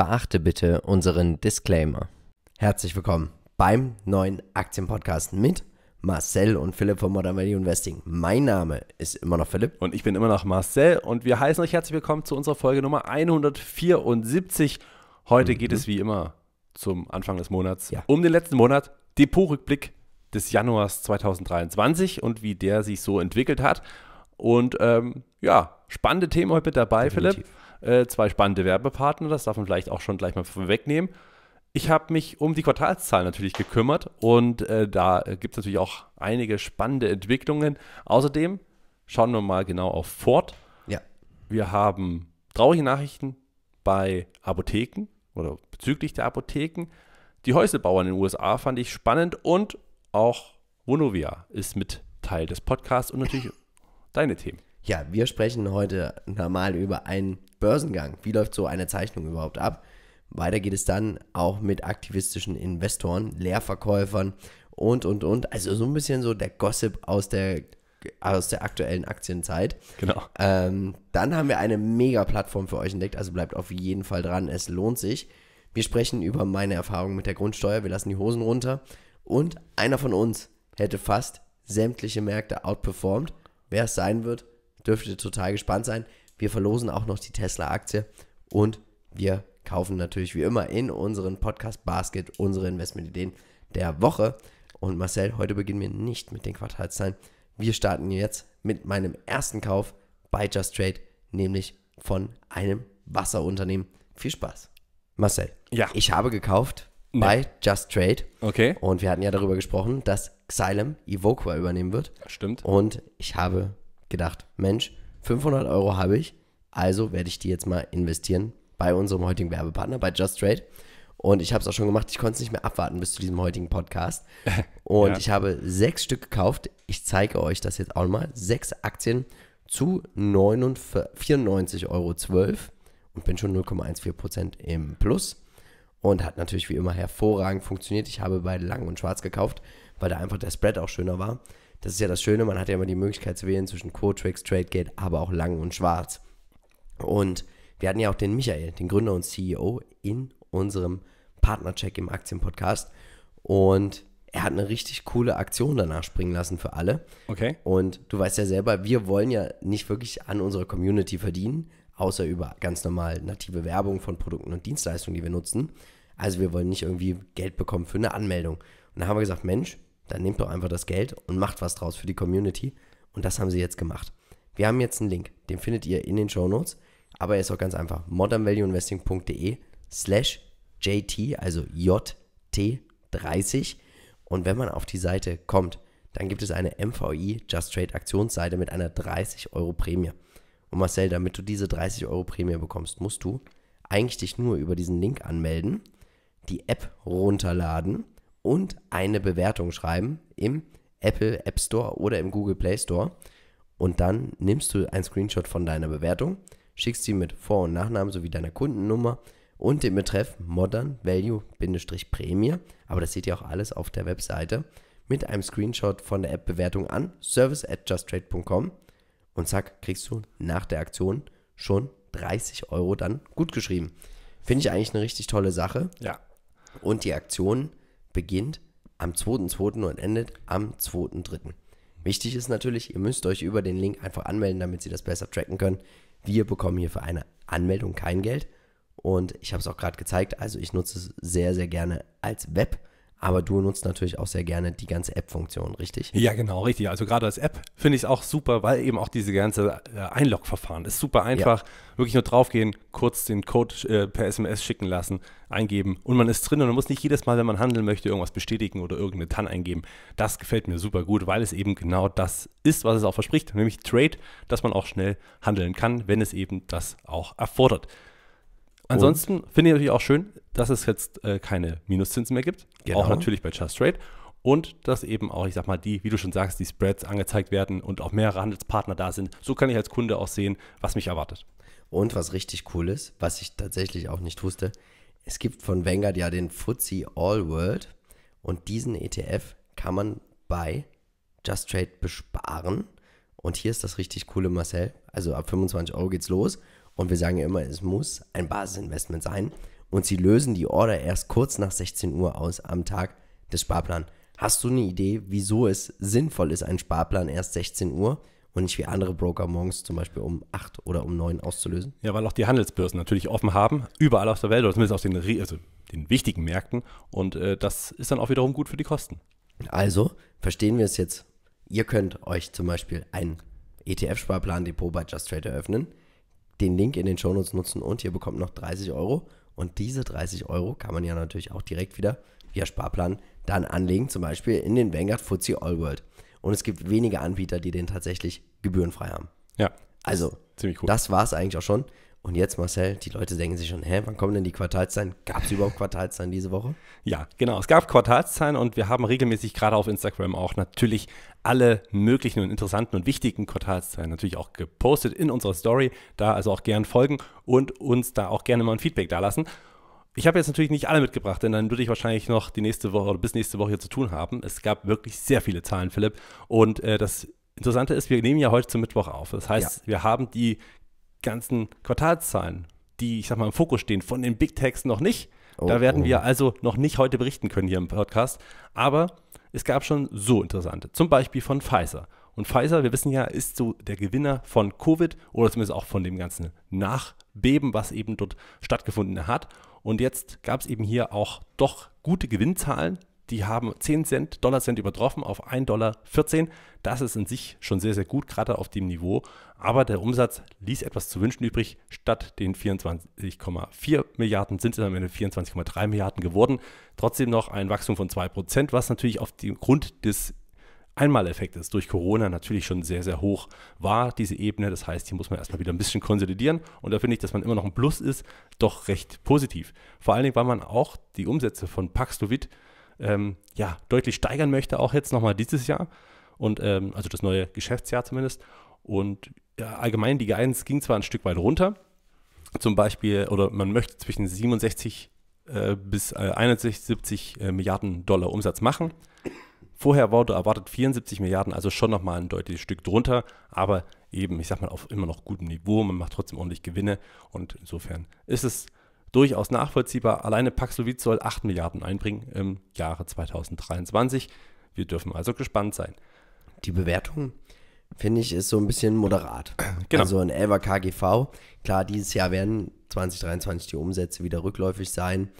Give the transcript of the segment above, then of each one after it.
Beachte bitte unseren Disclaimer. Herzlich willkommen beim neuen Aktienpodcast mit Marcel und Philipp von Modern Value Investing. Mein Name ist immer noch Philipp. Und ich bin immer noch Marcel und wir heißen euch herzlich willkommen zu unserer Folge Nummer 174. Heute mhm. geht es mhm. wie immer zum Anfang des Monats ja. um den letzten Monat, Depotrückblick des Januars 2023 und wie der sich so entwickelt hat. Und ähm, ja, spannende Themen heute mit dabei, Definitiv. Philipp. Äh, zwei spannende Werbepartner, das darf man vielleicht auch schon gleich mal wegnehmen. Ich habe mich um die Quartalszahlen natürlich gekümmert und äh, da gibt es natürlich auch einige spannende Entwicklungen. Außerdem schauen wir mal genau auf Ford. Ja. Wir haben traurige Nachrichten bei Apotheken oder bezüglich der Apotheken. Die Häuslebauern in den USA fand ich spannend und auch Vonovia ist mit Teil des Podcasts und natürlich deine Themen. Ja, wir sprechen heute normal über ein Börsengang. Wie läuft so eine Zeichnung überhaupt ab? Weiter geht es dann auch mit aktivistischen Investoren, Leerverkäufern und, und, und. Also so ein bisschen so der Gossip aus der, aus der aktuellen Aktienzeit. Genau. Ähm, dann haben wir eine Mega-Plattform für euch entdeckt, also bleibt auf jeden Fall dran, es lohnt sich. Wir sprechen über meine Erfahrungen mit der Grundsteuer, wir lassen die Hosen runter und einer von uns hätte fast sämtliche Märkte outperformed. Wer es sein wird, dürfte total gespannt sein. Wir verlosen auch noch die Tesla-Aktie und wir kaufen natürlich wie immer in unseren Podcast-Basket unsere Investmentideen der Woche. Und Marcel, heute beginnen wir nicht mit den Quartalszahlen. Wir starten jetzt mit meinem ersten Kauf bei Just Trade, nämlich von einem Wasserunternehmen. Viel Spaß. Marcel, ja. ich habe gekauft Nee. bei Just Trade. Okay. Und wir hatten ja darüber gesprochen, dass Xylem Evoqua übernehmen wird. Stimmt. Und ich habe gedacht, Mensch, 500 Euro habe ich, also werde ich die jetzt mal investieren bei unserem heutigen Werbepartner, bei Just Trade. Und ich habe es auch schon gemacht, ich konnte es nicht mehr abwarten bis zu diesem heutigen Podcast. Und ja. ich habe sechs Stück gekauft. Ich zeige euch das jetzt auch mal. Sechs Aktien zu 94,12 Euro und bin schon 0,14% im Plus. Und hat natürlich wie immer hervorragend funktioniert. Ich habe bei Lang und Schwarz gekauft, weil da einfach der Spread auch schöner war. Das ist ja das Schöne, man hat ja immer die Möglichkeit zu wählen zwischen Quotrix, TradeGate, aber auch lang und schwarz. Und wir hatten ja auch den Michael, den Gründer und CEO, in unserem Partnercheck im Aktienpodcast. Und er hat eine richtig coole Aktion danach springen lassen für alle. Okay. Und du weißt ja selber, wir wollen ja nicht wirklich an unserer Community verdienen, außer über ganz normal native Werbung von Produkten und Dienstleistungen, die wir nutzen. Also wir wollen nicht irgendwie Geld bekommen für eine Anmeldung. Und da haben wir gesagt, Mensch, dann nehmt doch einfach das Geld und macht was draus für die Community. Und das haben sie jetzt gemacht. Wir haben jetzt einen Link, den findet ihr in den Show Notes, aber er ist auch ganz einfach: modernvalueinvesting.de slash JT, also JT30. Und wenn man auf die Seite kommt, dann gibt es eine MVI Just Trade Aktionsseite mit einer 30 Euro Prämie. Und Marcel, damit du diese 30 Euro Prämie bekommst, musst du eigentlich dich nur über diesen Link anmelden, die App runterladen und eine Bewertung schreiben im Apple App Store oder im Google Play Store. Und dann nimmst du ein Screenshot von deiner Bewertung, schickst sie mit Vor- und Nachnamen sowie deiner Kundennummer und dem Betreff Modern Value-Prämie. Aber das seht ihr auch alles auf der Webseite mit einem Screenshot von der App-Bewertung an service at justtrade.com und zack, kriegst du nach der Aktion schon 30 Euro dann gutgeschrieben. Finde ich eigentlich eine richtig tolle Sache. Ja. Und die Aktionen, beginnt am 2.2. und endet am 2.3. Wichtig ist natürlich, ihr müsst euch über den Link einfach anmelden, damit sie das besser tracken können. Wir bekommen hier für eine Anmeldung kein Geld und ich habe es auch gerade gezeigt, also ich nutze es sehr, sehr gerne als Web aber du nutzt natürlich auch sehr gerne die ganze App-Funktion, richtig? Ja, genau, richtig. Also gerade als App finde ich es auch super, weil eben auch diese ganze äh, Einlog-Verfahren ist super einfach. Ja. Wirklich nur draufgehen, kurz den Code äh, per SMS schicken lassen, eingeben und man ist drin und man muss nicht jedes Mal, wenn man handeln möchte, irgendwas bestätigen oder irgendeine TAN eingeben. Das gefällt mir super gut, weil es eben genau das ist, was es auch verspricht, nämlich Trade, dass man auch schnell handeln kann, wenn es eben das auch erfordert. Ansonsten finde ich natürlich auch schön, dass es jetzt äh, keine Minuszinsen mehr gibt. Genau. Auch natürlich bei Just Trade. Und dass eben auch, ich sag mal, die, wie du schon sagst, die Spreads angezeigt werden und auch mehrere Handelspartner da sind. So kann ich als Kunde auch sehen, was mich erwartet. Und was richtig cool ist, was ich tatsächlich auch nicht wusste, es gibt von Vanguard ja den FTSE All World und diesen ETF kann man bei Just Trade besparen. Und hier ist das richtig coole, Marcel. Also ab 25 Euro geht's los und wir sagen ja immer, es muss ein Basisinvestment sein. Und sie lösen die Order erst kurz nach 16 Uhr aus am Tag des Sparplans. Hast du eine Idee, wieso es sinnvoll ist, einen Sparplan erst 16 Uhr und nicht wie andere Broker morgens zum Beispiel um 8 oder um 9 auszulösen? Ja, weil auch die Handelsbörsen natürlich offen haben, überall auf der Welt oder zumindest auf den, also den wichtigen Märkten. Und äh, das ist dann auch wiederum gut für die Kosten. Also verstehen wir es jetzt. Ihr könnt euch zum Beispiel ein ETF-Sparplan-Depot bei Just Trade eröffnen den Link in den Shownotes nutzen und ihr bekommt noch 30 Euro. Und diese 30 Euro kann man ja natürlich auch direkt wieder via Sparplan dann anlegen, zum Beispiel in den Vanguard Fuzzy All World. Und es gibt wenige Anbieter, die den tatsächlich gebührenfrei haben. Ja. Also, ziemlich cool. das war es eigentlich auch schon. Und jetzt, Marcel, die Leute denken sich schon, hä, wann kommen denn die Quartalszahlen? Gab es überhaupt Quartalszahlen diese Woche? Ja, genau. Es gab Quartalszahlen und wir haben regelmäßig gerade auf Instagram auch natürlich alle möglichen und interessanten und wichtigen Quartalszahlen natürlich auch gepostet in unserer Story. Da also auch gern folgen und uns da auch gerne mal ein Feedback dalassen. Ich habe jetzt natürlich nicht alle mitgebracht, denn dann würde ich wahrscheinlich noch die nächste Woche oder bis nächste Woche hier zu tun haben. Es gab wirklich sehr viele Zahlen, Philipp. Und äh, das Interessante ist, wir nehmen ja heute zum Mittwoch auf. Das heißt, ja. wir haben die ganzen Quartalszahlen, die, ich sag mal, im Fokus stehen, von den Big Techs noch nicht. Oh, da werden oh. wir also noch nicht heute berichten können hier im Podcast. Aber es gab schon so interessante, zum Beispiel von Pfizer. Und Pfizer, wir wissen ja, ist so der Gewinner von Covid oder zumindest auch von dem ganzen Nachbeben, was eben dort stattgefunden hat. Und jetzt gab es eben hier auch doch gute Gewinnzahlen die haben 10 Cent, Dollar Cent übertroffen auf 1,14 Dollar. Das ist in sich schon sehr, sehr gut, gerade auf dem Niveau. Aber der Umsatz ließ etwas zu wünschen übrig. Statt den 24,4 Milliarden sind es am Ende 24,3 Milliarden geworden. Trotzdem noch ein Wachstum von 2%, was natürlich aufgrund des Einmaleffektes durch Corona natürlich schon sehr, sehr hoch war, diese Ebene. Das heißt, hier muss man erstmal wieder ein bisschen konsolidieren. Und da finde ich, dass man immer noch ein Plus ist, doch recht positiv. Vor allen Dingen, weil man auch die Umsätze von Paxlovid ähm, ja, deutlich steigern möchte, auch jetzt nochmal dieses Jahr. Und ähm, also das neue Geschäftsjahr zumindest. Und ja, allgemein die Guidance ging zwar ein Stück weit runter, zum Beispiel, oder man möchte zwischen 67 äh, bis äh, 71 äh, Milliarden Dollar Umsatz machen. Vorher wurde erwartet 74 Milliarden, also schon nochmal ein deutliches Stück drunter, aber eben, ich sag mal, auf immer noch gutem Niveau. Man macht trotzdem ordentlich Gewinne und insofern ist es durchaus nachvollziehbar. Alleine Paxlovid soll 8 Milliarden einbringen im Jahre 2023. Wir dürfen also gespannt sein. Die Bewertung, finde ich, ist so ein bisschen moderat. Genau. Also ein 11er KGV. Klar, dieses Jahr werden 2023 die Umsätze wieder rückläufig sein.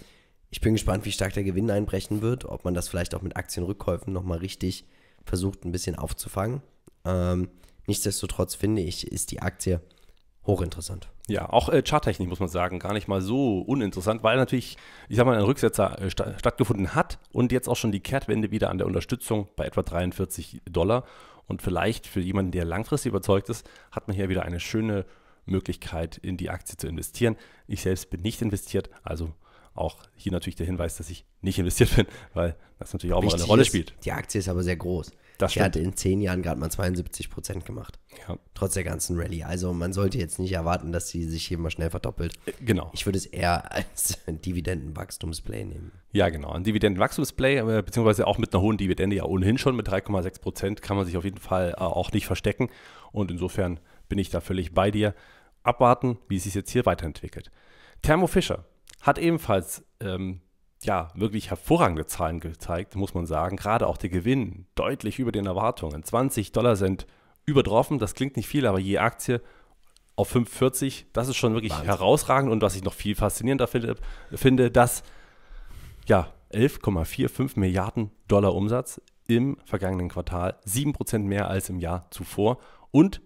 Ich bin gespannt, wie stark der Gewinn einbrechen wird, ob man das vielleicht auch mit Aktienrückkäufen nochmal richtig versucht, ein bisschen aufzufangen. Ähm, nichtsdestotrotz finde ich, ist die Aktie hochinteressant. Ja, auch äh, Charttechnik muss man sagen, gar nicht mal so uninteressant, weil natürlich, ich sag mal, ein Rücksetzer äh, sta stattgefunden hat und jetzt auch schon die Kehrtwende wieder an der Unterstützung bei etwa 43 Dollar. Und vielleicht für jemanden, der langfristig überzeugt ist, hat man hier wieder eine schöne Möglichkeit, in die Aktie zu investieren. Ich selbst bin nicht investiert, also auch hier natürlich der Hinweis, dass ich nicht investiert bin, weil das natürlich auch Wichtig mal eine Rolle ist, spielt. Die Aktie ist aber sehr groß. Das stimmt. Der in zehn Jahren gerade mal 72 Prozent gemacht. Ja. Trotz der ganzen Rallye. Also man sollte jetzt nicht erwarten, dass sie sich hier mal schnell verdoppelt. Äh, genau. Ich würde es eher als Dividendenwachstumsplay nehmen. Ja, genau. Ein Dividendenwachstumsplay, äh, beziehungsweise auch mit einer hohen Dividende, ja ohnehin schon mit 3,6 Prozent, kann man sich auf jeden Fall äh, auch nicht verstecken. Und insofern bin ich da völlig bei dir. Abwarten, wie es sich jetzt hier weiterentwickelt. Thermo Fischer hat ebenfalls ähm, ja, wirklich hervorragende Zahlen gezeigt, muss man sagen. Gerade auch der Gewinn deutlich über den Erwartungen. 20 Dollar sind übertroffen, das klingt nicht viel, aber je Aktie auf 5,40, das ist schon wirklich Wahnsinn. herausragend. Und was ich noch viel faszinierender finde, finde dass ja, 11,45 Milliarden Dollar Umsatz im vergangenen Quartal, 7% mehr als im Jahr zuvor und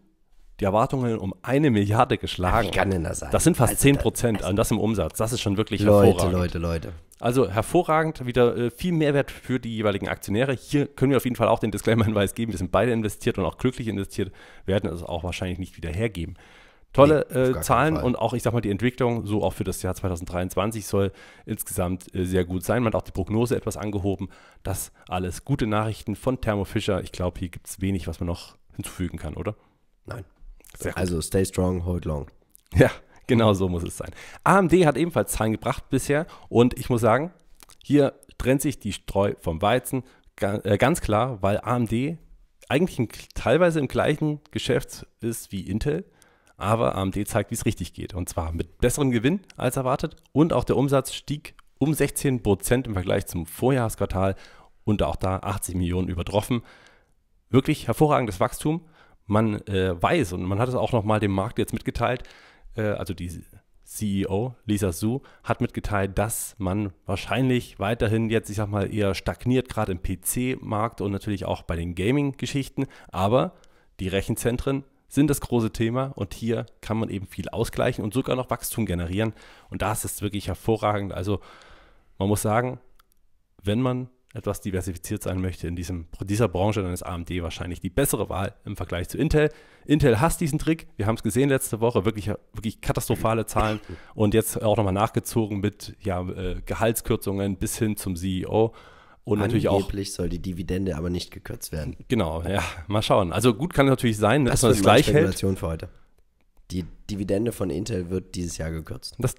die Erwartungen um eine Milliarde geschlagen. Wie kann denn das sein? Das sind fast also, 10 Prozent also, und das im Umsatz. Das ist schon wirklich Leute, hervorragend. Leute, Leute. Also hervorragend, wieder äh, viel Mehrwert für die jeweiligen Aktionäre. Hier können wir auf jeden Fall auch den Disclaimer-Hinweis geben. Wir sind beide investiert und auch glücklich investiert, werden es auch wahrscheinlich nicht wieder hergeben. Tolle nee, äh, Zahlen und auch, ich sag mal, die Entwicklung, so auch für das Jahr 2023 soll insgesamt äh, sehr gut sein. Man hat auch die Prognose etwas angehoben. Das alles gute Nachrichten von Thermo Fischer. Ich glaube, hier gibt es wenig, was man noch hinzufügen kann, oder? Nein. Also stay strong, hold long. Ja, genau so muss es sein. AMD hat ebenfalls Zahlen gebracht bisher und ich muss sagen, hier trennt sich die Streu vom Weizen äh, ganz klar, weil AMD eigentlich ein, teilweise im gleichen Geschäft ist wie Intel, aber AMD zeigt, wie es richtig geht. Und zwar mit besserem Gewinn als erwartet und auch der Umsatz stieg um 16 Prozent im Vergleich zum Vorjahresquartal und auch da 80 Millionen übertroffen. Wirklich hervorragendes Wachstum man äh, weiß, und man hat es auch nochmal dem Markt jetzt mitgeteilt, äh, also die CEO Lisa Su hat mitgeteilt, dass man wahrscheinlich weiterhin jetzt, ich sag mal, eher stagniert, gerade im PC-Markt und natürlich auch bei den Gaming-Geschichten. Aber die Rechenzentren sind das große Thema und hier kann man eben viel ausgleichen und sogar noch Wachstum generieren. Und das ist wirklich hervorragend. Also man muss sagen, wenn man etwas diversifiziert sein möchte, in diesem, dieser Branche, dann ist AMD wahrscheinlich die bessere Wahl im Vergleich zu Intel. Intel hasst diesen Trick. Wir haben es gesehen letzte Woche, wirklich, wirklich katastrophale Zahlen. Und jetzt auch nochmal nachgezogen mit ja, äh, Gehaltskürzungen bis hin zum CEO. Und Angeblich natürlich Angeblich soll die Dividende aber nicht gekürzt werden. Genau, ja, mal schauen. Also gut kann natürlich sein, ne, dass das man das gleich hält. für heute. Die Dividende von Intel wird dieses Jahr gekürzt. Das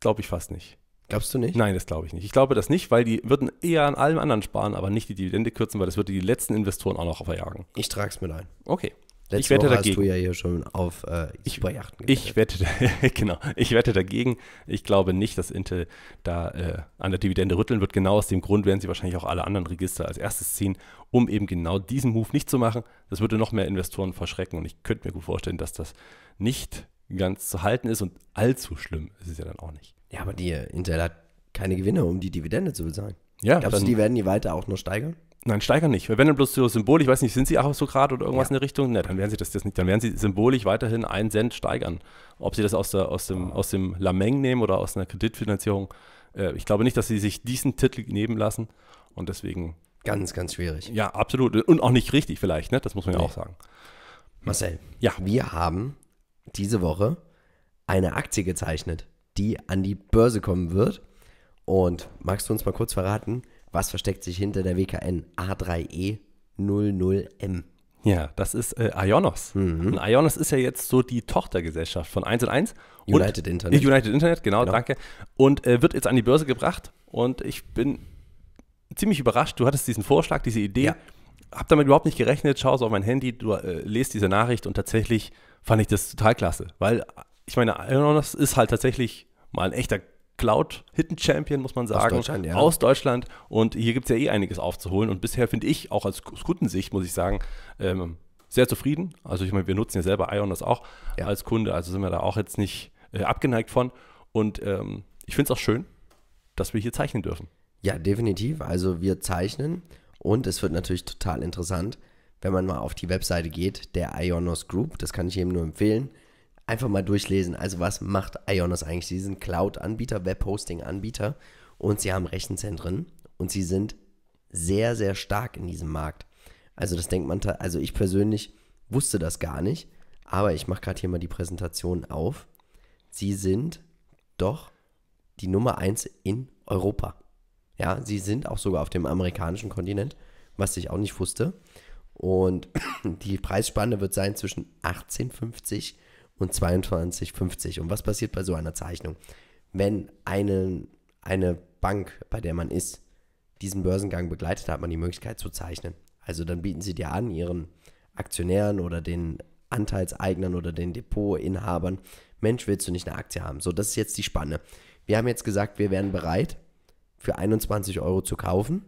glaube ich fast nicht. Glaubst du nicht? Nein, das glaube ich nicht. Ich glaube das nicht, weil die würden eher an allem anderen sparen, aber nicht die Dividende kürzen, weil das würde die letzten Investoren auch noch verjagen. Ich trage es mir ein. Okay. Letzte ich wette Woche dagegen. Hast du ja hier schon auf äh, ich, ich wette, genau. Ich wette dagegen. Ich glaube nicht, dass Intel da äh, an der Dividende rütteln wird. Genau aus dem Grund werden sie wahrscheinlich auch alle anderen Register als erstes ziehen, um eben genau diesen Move nicht zu machen. Das würde noch mehr Investoren verschrecken und ich könnte mir gut vorstellen, dass das nicht ganz zu halten ist und allzu schlimm ist es ja dann auch nicht. Ja, aber die äh, Intel hat keine Gewinne, um die Dividende zu bezahlen. Ja, Glaubst du, die werden die weiter auch nur steigern? Nein, steigern nicht. wenn dann bloß so Symbol, ich weiß nicht, sind sie auch so gerade oder irgendwas ja. in der Richtung? Ne, dann werden sie das, das nicht. Dann werden sie symbolisch weiterhin einen Cent steigern. Ob sie das aus, der, aus, dem, aus dem Lameng nehmen oder aus einer Kreditfinanzierung, äh, ich glaube nicht, dass sie sich diesen Titel nehmen lassen. Und deswegen. Ganz, ganz schwierig. Ja, absolut. Und auch nicht richtig, vielleicht, ne? Das muss man ja, ja auch sagen. Marcel, ja. wir haben diese Woche eine Aktie gezeichnet die an die Börse kommen wird. Und magst du uns mal kurz verraten, was versteckt sich hinter der WKN A3E00M? E ja, das ist äh, Ionos. Mhm. Und Ionos ist ja jetzt so die Tochtergesellschaft von 1 und 1. United Internet. United Internet, genau, genau. danke. Und äh, wird jetzt an die Börse gebracht. Und ich bin ziemlich überrascht. Du hattest diesen Vorschlag, diese Idee. Ja. Hab damit überhaupt nicht gerechnet. Schaust auf mein Handy, du äh, lest diese Nachricht und tatsächlich fand ich das total klasse. Weil, ich meine, Ionos ist halt tatsächlich mal ein echter Cloud-Hidden-Champion, muss man sagen, aus Deutschland. Ja. Aus Deutschland. Und hier gibt es ja eh einiges aufzuholen. Und bisher finde ich, auch aus Sicht, muss ich sagen, ähm, sehr zufrieden. Also ich meine, wir nutzen ja selber Ion das auch ja. als Kunde, also sind wir da auch jetzt nicht äh, abgeneigt von. Und ähm, ich finde es auch schön, dass wir hier zeichnen dürfen. Ja, definitiv. Also wir zeichnen und es wird natürlich total interessant, wenn man mal auf die Webseite geht, der Ionos Group. Das kann ich eben nur empfehlen einfach mal durchlesen. Also was macht Ionos eigentlich? Sie sind Cloud-Anbieter, Web-Hosting-Anbieter und sie haben Rechenzentren und sie sind sehr, sehr stark in diesem Markt. Also das denkt man, also ich persönlich wusste das gar nicht, aber ich mache gerade hier mal die Präsentation auf. Sie sind doch die Nummer 1 in Europa. Ja, sie sind auch sogar auf dem amerikanischen Kontinent, was ich auch nicht wusste. Und die Preisspanne wird sein zwischen 18,50 und und 22,50. Und was passiert bei so einer Zeichnung? Wenn eine, eine Bank, bei der man ist, diesen Börsengang begleitet, hat man die Möglichkeit zu zeichnen. Also dann bieten sie dir an, ihren Aktionären oder den Anteilseignern oder den Depotinhabern, Mensch, willst du nicht eine Aktie haben? So, das ist jetzt die Spanne. Wir haben jetzt gesagt, wir wären bereit, für 21 Euro zu kaufen.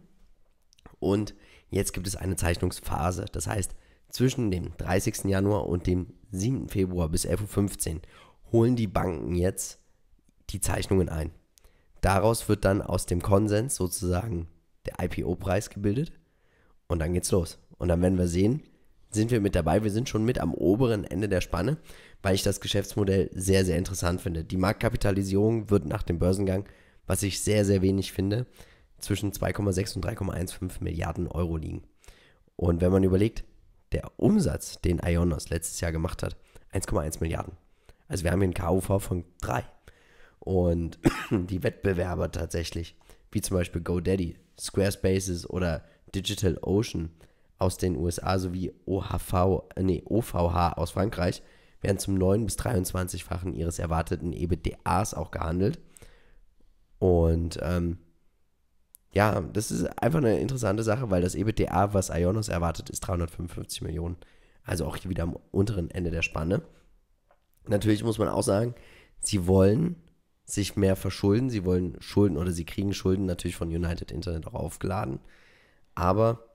Und jetzt gibt es eine Zeichnungsphase. Das heißt, zwischen dem 30. Januar und dem 7. Februar bis 11.15 Uhr holen die Banken jetzt die Zeichnungen ein. Daraus wird dann aus dem Konsens sozusagen der IPO-Preis gebildet und dann geht's los. Und dann werden wir sehen, sind wir mit dabei. Wir sind schon mit am oberen Ende der Spanne, weil ich das Geschäftsmodell sehr, sehr interessant finde. Die Marktkapitalisierung wird nach dem Börsengang, was ich sehr, sehr wenig finde, zwischen 2,6 und 3,15 Milliarden Euro liegen. Und wenn man überlegt, der Umsatz, den Ionos letztes Jahr gemacht hat, 1,1 Milliarden. Also wir haben hier einen KUV von 3. Und die Wettbewerber tatsächlich, wie zum Beispiel GoDaddy, Squarespaces oder Digital Ocean aus den USA sowie OHV, äh, nee, OVH aus Frankreich, werden zum 9 bis 23-fachen ihres erwarteten EBDAs auch gehandelt. Und ähm, ja, das ist einfach eine interessante Sache, weil das EBITDA, was Ionos erwartet, ist 355 Millionen. Also auch hier wieder am unteren Ende der Spanne. Natürlich muss man auch sagen, sie wollen sich mehr verschulden. Sie wollen Schulden oder sie kriegen Schulden natürlich von United Internet auch aufgeladen. Aber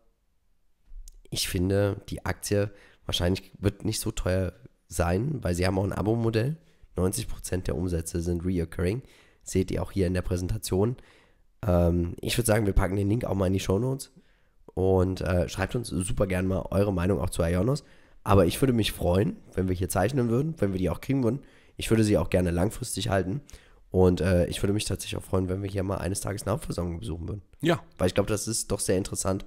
ich finde, die Aktie wahrscheinlich wird nicht so teuer sein, weil sie haben auch ein Abo-Modell. 90% der Umsätze sind reoccurring. Seht ihr auch hier in der Präsentation. Ähm, ich würde sagen, wir packen den Link auch mal in die Show Notes und äh, schreibt uns super gerne mal eure Meinung auch zu Ionos. Aber ich würde mich freuen, wenn wir hier zeichnen würden, wenn wir die auch kriegen würden. Ich würde sie auch gerne langfristig halten. Und äh, ich würde mich tatsächlich auch freuen, wenn wir hier mal eines Tages eine Hauptversammlung besuchen würden. Ja. Weil ich glaube, das ist doch sehr interessant,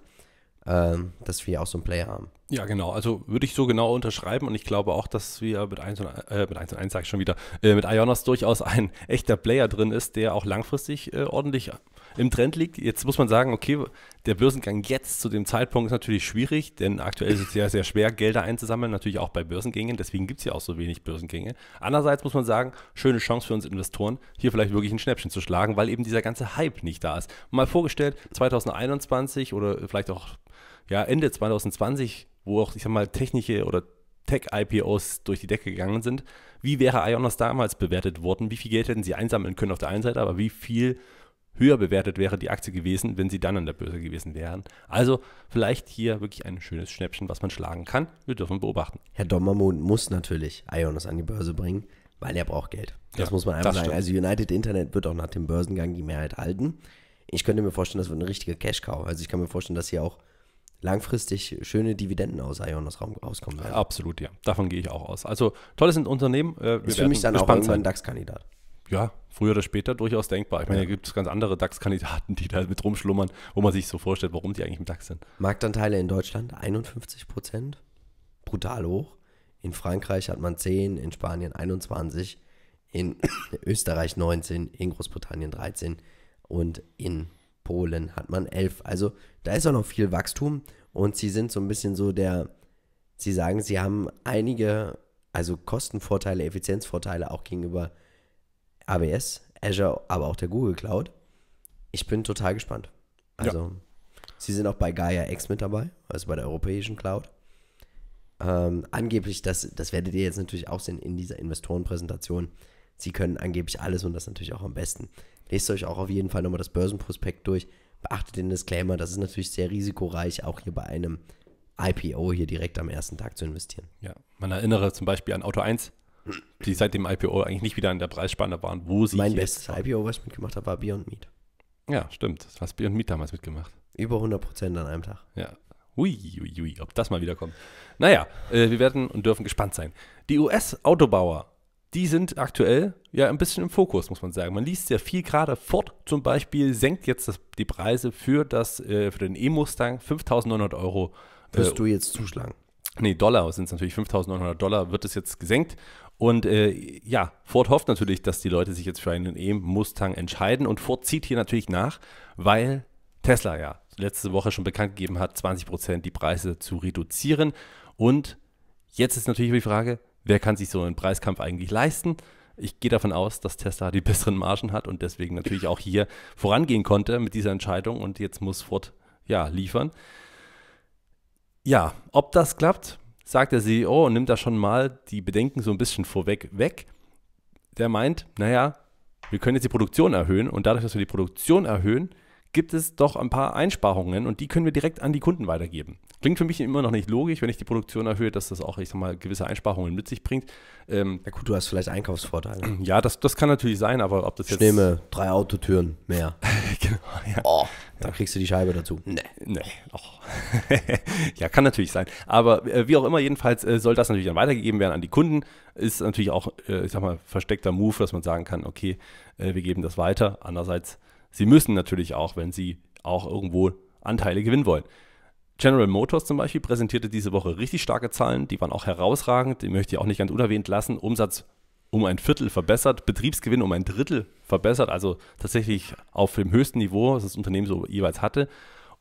äh, dass wir auch so einen Player haben. Ja, genau. Also würde ich so genau unterschreiben und ich glaube auch, dass wir mit 1 und, äh, mit 1, und 1 sag ich schon wieder, äh, mit Ionos durchaus ein echter Player drin ist, der auch langfristig äh, ordentlich im Trend liegt. Jetzt muss man sagen, okay, der Börsengang jetzt zu dem Zeitpunkt ist natürlich schwierig, denn aktuell ist es ja sehr schwer, Gelder einzusammeln, natürlich auch bei Börsengängen. Deswegen gibt es ja auch so wenig Börsengänge. Andererseits muss man sagen, schöne Chance für uns Investoren, hier vielleicht wirklich ein Schnäppchen zu schlagen, weil eben dieser ganze Hype nicht da ist. Mal vorgestellt, 2021 oder vielleicht auch ja, Ende 2020, wo auch, ich sag mal, technische oder Tech-IPOs durch die Decke gegangen sind. Wie wäre Ionos damals bewertet worden? Wie viel Geld hätten sie einsammeln können auf der einen Seite, aber wie viel höher bewertet wäre die Aktie gewesen, wenn sie dann an der Börse gewesen wären. Also vielleicht hier wirklich ein schönes Schnäppchen, was man schlagen kann. Wir dürfen beobachten. Herr Dommermund muss natürlich Ionos an die Börse bringen, weil er braucht Geld. Das ja, muss man einfach sagen. Stimmt. Also United Internet wird auch nach dem Börsengang die Mehrheit halten. Ich könnte mir vorstellen, das wird ein richtiger Cash-Cow. Also ich kann mir vorstellen, dass hier auch langfristig schöne Dividenden aus Ionos rauskommen werden. Absolut, ja. Davon gehe ich auch aus. Also tolles Unternehmen. Äh, ist für mich dann auch irgendwann ein DAX-Kandidat. Ja, früher oder später durchaus denkbar. Ich meine, ja. da gibt es ganz andere DAX-Kandidaten, die da mit rumschlummern, wo man sich so vorstellt, warum die eigentlich im DAX sind. Marktanteile in Deutschland 51 Prozent, brutal hoch. In Frankreich hat man 10, in Spanien 21, in Österreich 19, in Großbritannien 13 und in Polen hat man 11. Also da ist auch noch viel Wachstum und sie sind so ein bisschen so der, sie sagen, sie haben einige, also Kostenvorteile, Effizienzvorteile auch gegenüber AWS, Azure, aber auch der Google Cloud. Ich bin total gespannt. Also, ja. sie sind auch bei Gaia X mit dabei, also bei der europäischen Cloud. Ähm, angeblich, das, das werdet ihr jetzt natürlich auch sehen in dieser Investorenpräsentation. Sie können angeblich alles und das natürlich auch am besten. Lest euch auch auf jeden Fall nochmal das Börsenprospekt durch. Beachtet den Disclaimer, das ist natürlich sehr risikoreich, auch hier bei einem IPO hier direkt am ersten Tag zu investieren. Ja, man erinnere zum Beispiel an Auto 1, die seit dem IPO eigentlich nicht wieder in der Preisspanne waren, wo sie Mein bestes IPO, was ich mitgemacht habe, war Beyond Meat. Ja, stimmt. Das hast Beyond Meat damals mitgemacht. Über 100 Prozent an einem Tag. Ja. Ui, ui, ui, ob das mal wiederkommt. Naja, äh, wir werden und dürfen gespannt sein. Die US-Autobauer, die sind aktuell ja ein bisschen im Fokus, muss man sagen. Man liest sehr viel gerade. Ford zum Beispiel senkt jetzt das, die Preise für, das, äh, für den E-Mustang 5.900 Euro. Wirst äh, du jetzt zuschlagen? Nee, Dollar sind es natürlich 5.900 Dollar, wird es jetzt gesenkt. Und äh, ja, Ford hofft natürlich, dass die Leute sich jetzt für einen e Mustang entscheiden. Und Ford zieht hier natürlich nach, weil Tesla ja letzte Woche schon bekannt gegeben hat, 20% Prozent die Preise zu reduzieren. Und jetzt ist natürlich die Frage, wer kann sich so einen Preiskampf eigentlich leisten? Ich gehe davon aus, dass Tesla die besseren Margen hat und deswegen natürlich auch hier vorangehen konnte mit dieser Entscheidung und jetzt muss Ford ja liefern. Ja, ob das klappt, sagt der CEO und nimmt da schon mal die Bedenken so ein bisschen vorweg weg. Der meint, naja, wir können jetzt die Produktion erhöhen und dadurch, dass wir die Produktion erhöhen, gibt es doch ein paar Einsparungen und die können wir direkt an die Kunden weitergeben. Klingt für mich immer noch nicht logisch, wenn ich die Produktion erhöhe, dass das auch, ich sag mal, gewisse Einsparungen mit sich bringt. Ähm, Na gut, du hast vielleicht Einkaufsvorteile. Ja, das, das kann natürlich sein, aber ob das jetzt. Ich nehme drei Autotüren mehr. genau, ja. Oh, da kriegst du die Scheibe dazu. Nee. Nee. Oh. ja, kann natürlich sein. Aber äh, wie auch immer, jedenfalls äh, soll das natürlich dann weitergegeben werden an die Kunden. Ist natürlich auch, äh, ich sag mal, versteckter Move, dass man sagen kann, okay, äh, wir geben das weiter. Andererseits Sie müssen natürlich auch, wenn sie auch irgendwo Anteile gewinnen wollen. General Motors zum Beispiel präsentierte diese Woche richtig starke Zahlen, die waren auch herausragend, die möchte ich auch nicht ganz unerwähnt lassen. Umsatz um ein Viertel verbessert, Betriebsgewinn um ein Drittel verbessert, also tatsächlich auf dem höchsten Niveau, was das Unternehmen so jeweils hatte.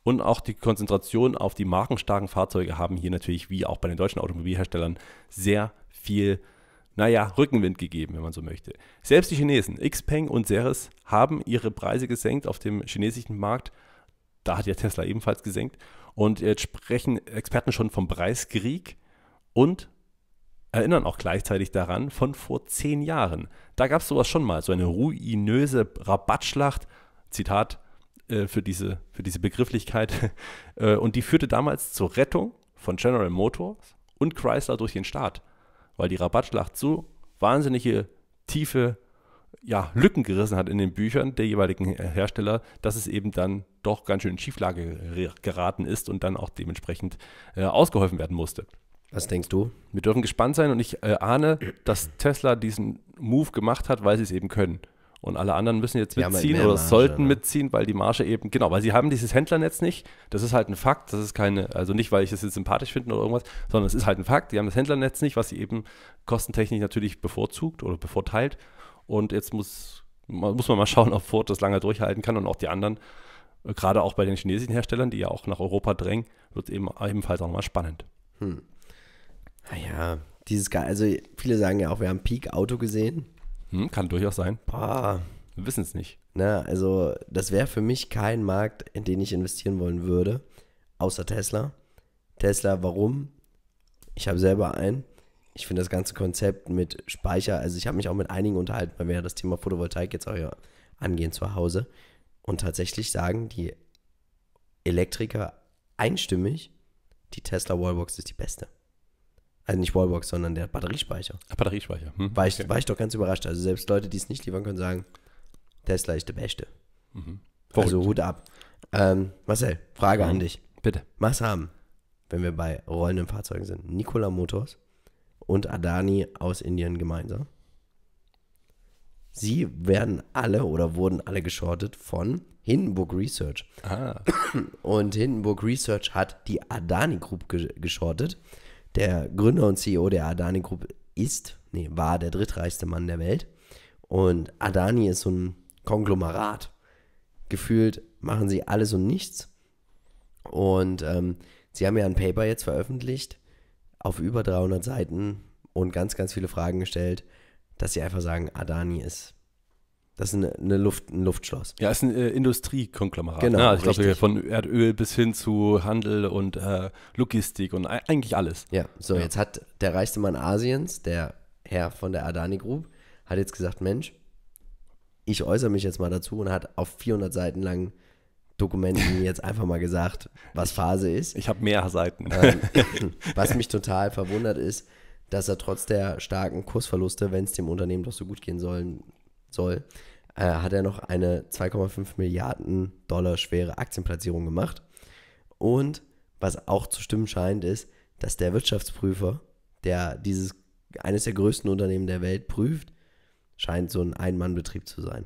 Und auch die Konzentration auf die markenstarken Fahrzeuge haben hier natürlich, wie auch bei den deutschen Automobilherstellern, sehr viel naja, Rückenwind gegeben, wenn man so möchte. Selbst die Chinesen, Xpeng und Ceres, haben ihre Preise gesenkt auf dem chinesischen Markt. Da hat ja Tesla ebenfalls gesenkt. Und jetzt sprechen Experten schon vom Preiskrieg und erinnern auch gleichzeitig daran von vor zehn Jahren. Da gab es sowas schon mal, so eine ruinöse Rabattschlacht, Zitat äh, für, diese, für diese Begrifflichkeit. Äh, und die führte damals zur Rettung von General Motors und Chrysler durch den Staat weil die Rabattschlacht so wahnsinnige tiefe ja, Lücken gerissen hat in den Büchern der jeweiligen Hersteller, dass es eben dann doch ganz schön in Schieflage geraten ist und dann auch dementsprechend äh, ausgeholfen werden musste. Was denkst du? Wir dürfen gespannt sein und ich äh, ahne, dass Tesla diesen Move gemacht hat, weil sie es eben können und alle anderen müssen jetzt halt mitziehen ja, oder Marge, sollten ne? mitziehen, weil die Marge eben, genau, weil sie haben dieses Händlernetz nicht. Das ist halt ein Fakt. Das ist keine, also nicht, weil ich es jetzt sympathisch finde oder irgendwas, sondern es ist halt ein Fakt. Die haben das Händlernetz nicht, was sie eben kostentechnisch natürlich bevorzugt oder bevorteilt. Und jetzt muss, muss man mal schauen, ob Ford das lange durchhalten kann und auch die anderen. Äh, gerade auch bei den chinesischen Herstellern, die ja auch nach Europa drängen, wird es eben ebenfalls auch nochmal spannend. Hm. Naja, ah dieses, also viele sagen ja auch, wir haben Peak Auto gesehen. Hm, kann durchaus sein. Boah. Wir wissen es nicht. Na, also das wäre für mich kein Markt, in den ich investieren wollen würde, außer Tesla. Tesla, warum? Ich habe selber einen. Ich finde das ganze Konzept mit Speicher, also ich habe mich auch mit einigen unterhalten, weil wir ja das Thema Photovoltaik jetzt auch ja angehen zu Hause. Und tatsächlich sagen die Elektriker einstimmig, die Tesla Wallbox ist die beste. Also nicht Wallbox, sondern der Batteriespeicher. Batteriespeicher. Hm, war, ich, okay. war ich doch ganz überrascht. Also selbst Leute, die es nicht liefern können, sagen, Tesla ist der Beste. Mhm. Also Hut ab. Ähm, Marcel, Frage mhm. an dich. Bitte. Was haben, wenn wir bei rollenden Fahrzeugen sind, Nikola Motors und Adani aus Indien gemeinsam? Sie werden alle oder wurden alle geschortet von Hindenburg Research. Ah. Und Hindenburg Research hat die Adani Group geschortet. Der Gründer und CEO der Adani Group ist, nee, war der drittreichste Mann der Welt. Und Adani ist so ein Konglomerat. Gefühlt machen sie alles und nichts. Und ähm, sie haben ja ein Paper jetzt veröffentlicht auf über 300 Seiten und ganz, ganz viele Fragen gestellt, dass sie einfach sagen, Adani ist das ist eine, eine Luft, ein Luftschloss. Ja, ist ein äh, Industriekonglomerat. Genau. Ja, ne? also ich glaube, von Erdöl bis hin zu Handel und äh, Logistik und eigentlich alles. Ja, so ja. jetzt hat der reichste Mann Asiens, der Herr von der Adani Group, hat jetzt gesagt, Mensch, ich äußere mich jetzt mal dazu und hat auf 400 Seiten lang Dokumenten jetzt einfach mal gesagt, was Phase ist. Ich habe mehr Seiten. Ähm, was mich total verwundert ist, dass er trotz der starken Kursverluste, wenn es dem Unternehmen doch so gut gehen soll, soll, äh, hat er noch eine 2,5 Milliarden Dollar schwere Aktienplatzierung gemacht. Und was auch zu stimmen scheint, ist, dass der Wirtschaftsprüfer, der dieses eines der größten Unternehmen der Welt prüft, scheint so ein Ein-Mann-Betrieb zu sein.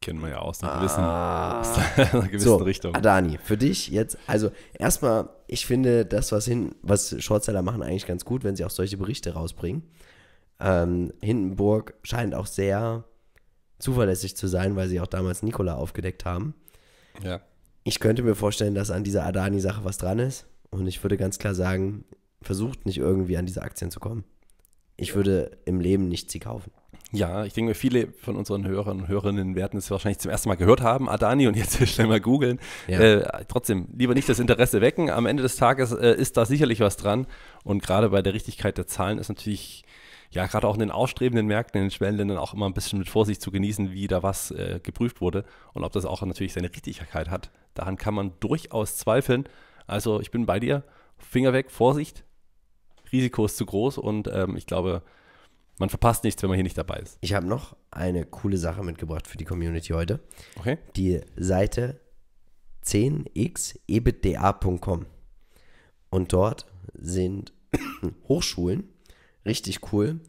Kennen wir ja aus einer ah. gewissen, ah. aus einer gewissen so, Richtung. Adani, für dich jetzt, also erstmal, ich finde das, was, hin, was Shortseller machen, eigentlich ganz gut, wenn sie auch solche Berichte rausbringen. Ähm, Hindenburg scheint auch sehr zuverlässig zu sein, weil sie auch damals Nikola aufgedeckt haben. Ja. Ich könnte mir vorstellen, dass an dieser Adani-Sache was dran ist. Und ich würde ganz klar sagen, versucht nicht irgendwie an diese Aktien zu kommen. Ich würde im Leben nicht sie kaufen. Ja, ich denke, viele von unseren Hörern und Hörerinnen werden es wahrscheinlich zum ersten Mal gehört haben, Adani, und jetzt schnell mal googeln. Ja. Äh, trotzdem, lieber nicht das Interesse wecken. Am Ende des Tages äh, ist da sicherlich was dran. Und gerade bei der Richtigkeit der Zahlen ist natürlich ja gerade auch in den ausstrebenden Märkten, in den Schwellenländern auch immer ein bisschen mit Vorsicht zu genießen, wie da was äh, geprüft wurde und ob das auch natürlich seine Richtigkeit hat. Daran kann man durchaus zweifeln. Also ich bin bei dir. Finger weg, Vorsicht. Risiko ist zu groß und ähm, ich glaube, man verpasst nichts, wenn man hier nicht dabei ist. Ich habe noch eine coole Sache mitgebracht für die Community heute. Okay. Die Seite 10xebitda.com. Und dort sind Hochschulen richtig cool,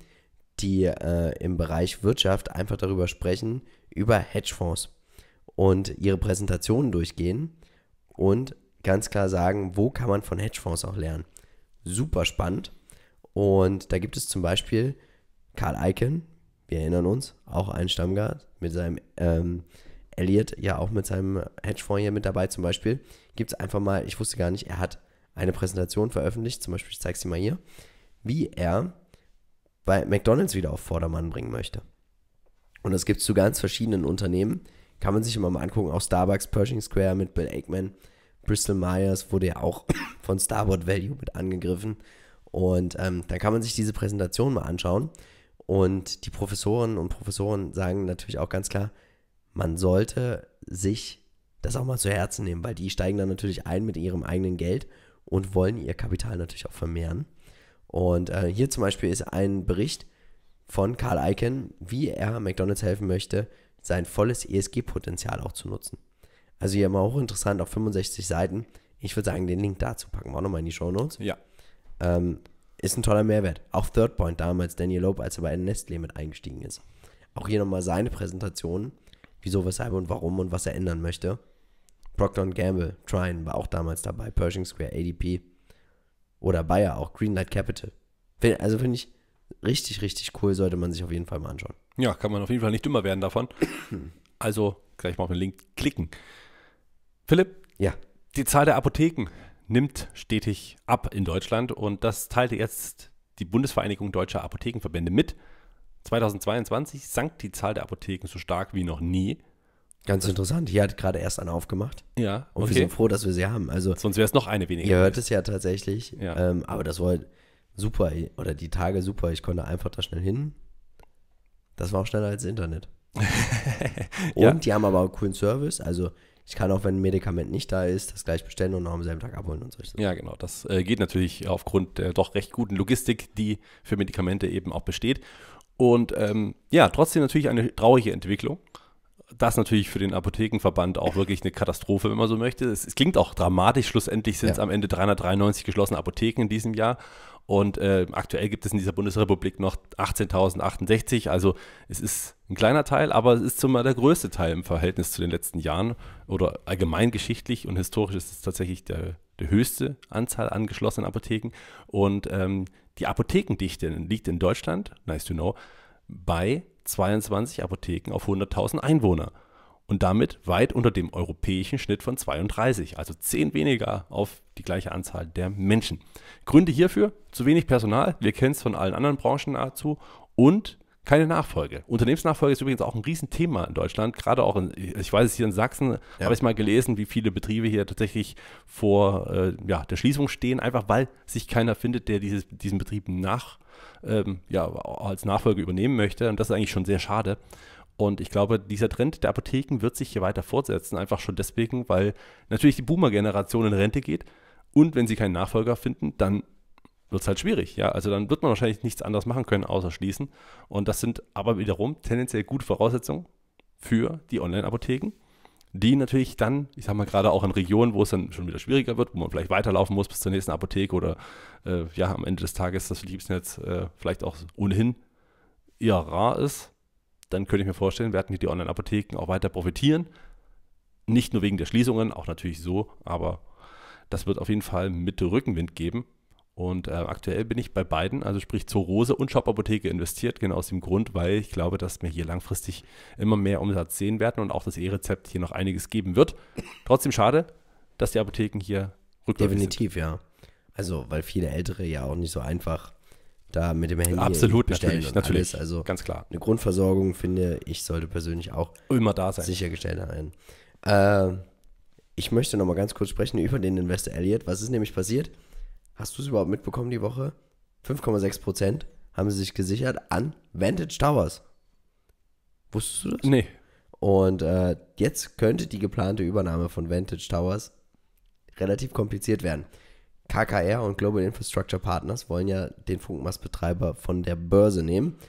die äh, im Bereich Wirtschaft einfach darüber sprechen, über Hedgefonds und ihre Präsentationen durchgehen und ganz klar sagen, wo kann man von Hedgefonds auch lernen. Super spannend. Und da gibt es zum Beispiel Karl Icahn, wir erinnern uns, auch ein Stammgast mit seinem ähm, Elliot, ja auch mit seinem Hedgefonds hier mit dabei zum Beispiel, gibt es einfach mal, ich wusste gar nicht, er hat eine Präsentation veröffentlicht, zum Beispiel, ich zeige sie mal hier, wie er bei McDonalds wieder auf Vordermann bringen möchte. Und das gibt es zu ganz verschiedenen Unternehmen. Kann man sich immer mal angucken. Auch Starbucks, Pershing Square mit Bill Ackman. Bristol Myers wurde ja auch von Starboard Value mit angegriffen. Und ähm, da kann man sich diese Präsentation mal anschauen. Und die Professoren und Professoren sagen natürlich auch ganz klar, man sollte sich das auch mal zu Herzen nehmen, weil die steigen dann natürlich ein mit ihrem eigenen Geld und wollen ihr Kapital natürlich auch vermehren. Und äh, hier zum Beispiel ist ein Bericht von Carl Icahn, wie er McDonald's helfen möchte, sein volles ESG-Potenzial auch zu nutzen. Also hier immer hochinteressant auf 65 Seiten. Ich würde sagen, den Link dazu packen wir auch nochmal in die Show Notes. Ja. Ähm, ist ein toller Mehrwert. Auch Third Point damals, Daniel Loeb, als er bei Nestle mit eingestiegen ist. Auch hier nochmal seine Präsentation, wieso, weshalb und warum und was er ändern möchte. Procter Gamble, Trine war auch damals dabei, Pershing Square, ADP. Oder Bayer auch, Greenlight Capital. Also finde ich richtig, richtig cool, sollte man sich auf jeden Fall mal anschauen. Ja, kann man auf jeden Fall nicht dümmer werden davon. Also gleich mal auf den Link klicken. Philipp, ja. die Zahl der Apotheken nimmt stetig ab in Deutschland und das teilte jetzt die Bundesvereinigung Deutscher Apothekenverbände mit. 2022 sank die Zahl der Apotheken so stark wie noch nie. Ganz interessant. Hier hat gerade erst eine aufgemacht. Ja. Okay. Und wir sind froh, dass wir sie haben. Also, Sonst wäre es noch eine weniger. Ihr hört es ja tatsächlich. Ja. Ähm, aber das war super. Oder die Tage super. Ich konnte einfach da schnell hin. Das war auch schneller als Internet. und ja. die haben aber einen coolen Service. Also ich kann auch, wenn ein Medikament nicht da ist, das gleich bestellen und noch am selben Tag abholen und so. Ja, genau. Das äh, geht natürlich aufgrund der doch recht guten Logistik, die für Medikamente eben auch besteht. Und ähm, ja, trotzdem natürlich eine traurige Entwicklung das natürlich für den Apothekenverband auch wirklich eine Katastrophe, wenn man so möchte. Es, es klingt auch dramatisch. Schlussendlich sind es ja. am Ende 393 geschlossene Apotheken in diesem Jahr. Und äh, aktuell gibt es in dieser Bundesrepublik noch 18.068. Also es ist ein kleiner Teil, aber es ist zumal der größte Teil im Verhältnis zu den letzten Jahren. Oder allgemeingeschichtlich und historisch ist es tatsächlich der, der höchste Anzahl an geschlossenen Apotheken. Und ähm, die Apothekendichte liegt in Deutschland, nice to know, bei 22 Apotheken auf 100.000 Einwohner und damit weit unter dem europäischen Schnitt von 32, also 10 weniger auf die gleiche Anzahl der Menschen. Gründe hierfür, zu wenig Personal, wir kennen es von allen anderen Branchen nahezu und keine Nachfolge. Unternehmensnachfolge ist übrigens auch ein Riesenthema in Deutschland, gerade auch in, ich weiß es hier in Sachsen, ja. habe ich mal gelesen, wie viele Betriebe hier tatsächlich vor äh, ja, der Schließung stehen, einfach weil sich keiner findet, der dieses, diesen Betrieb nach, ähm, ja, als Nachfolger übernehmen möchte. Und das ist eigentlich schon sehr schade. Und ich glaube, dieser Trend der Apotheken wird sich hier weiter fortsetzen, einfach schon deswegen, weil natürlich die Boomer-Generation in Rente geht. Und wenn sie keinen Nachfolger finden, dann wird es halt schwierig. Ja, also dann wird man wahrscheinlich nichts anderes machen können, außer schließen. Und das sind aber wiederum tendenziell gute Voraussetzungen für die Online-Apotheken die natürlich dann, ich sag mal gerade auch in Regionen, wo es dann schon wieder schwieriger wird, wo man vielleicht weiterlaufen muss bis zur nächsten Apotheke oder äh, ja, am Ende des Tages das Liebesnetz äh, vielleicht auch ohnehin eher rar ist, dann könnte ich mir vorstellen, werden hier die Online-Apotheken auch weiter profitieren. Nicht nur wegen der Schließungen, auch natürlich so, aber das wird auf jeden Fall mit Rückenwind geben. Und äh, aktuell bin ich bei beiden, also sprich zur Rose und Shop Apotheke investiert, genau aus dem Grund, weil ich glaube, dass wir hier langfristig immer mehr Umsatz sehen werden und auch das E-Rezept hier noch einiges geben wird. Trotzdem schade, dass die Apotheken hier rückläufig Definitiv, sind. ja. Also, weil viele Ältere ja auch nicht so einfach da mit dem Handy Absolut, bestellen natürlich, natürlich. Also ganz klar. Eine Grundversorgung finde ich sollte persönlich auch immer da sein. Sichergestellt sein. Äh, ich möchte nochmal ganz kurz sprechen über den Investor Elliott. Was ist nämlich passiert? Hast du es überhaupt mitbekommen die Woche? 5,6 Prozent haben sie sich gesichert an Vantage Towers. Wusstest du das? Nee. Und äh, jetzt könnte die geplante Übernahme von Vantage Towers relativ kompliziert werden. KKR und Global Infrastructure Partners wollen ja den Funkmastbetreiber von der Börse nehmen.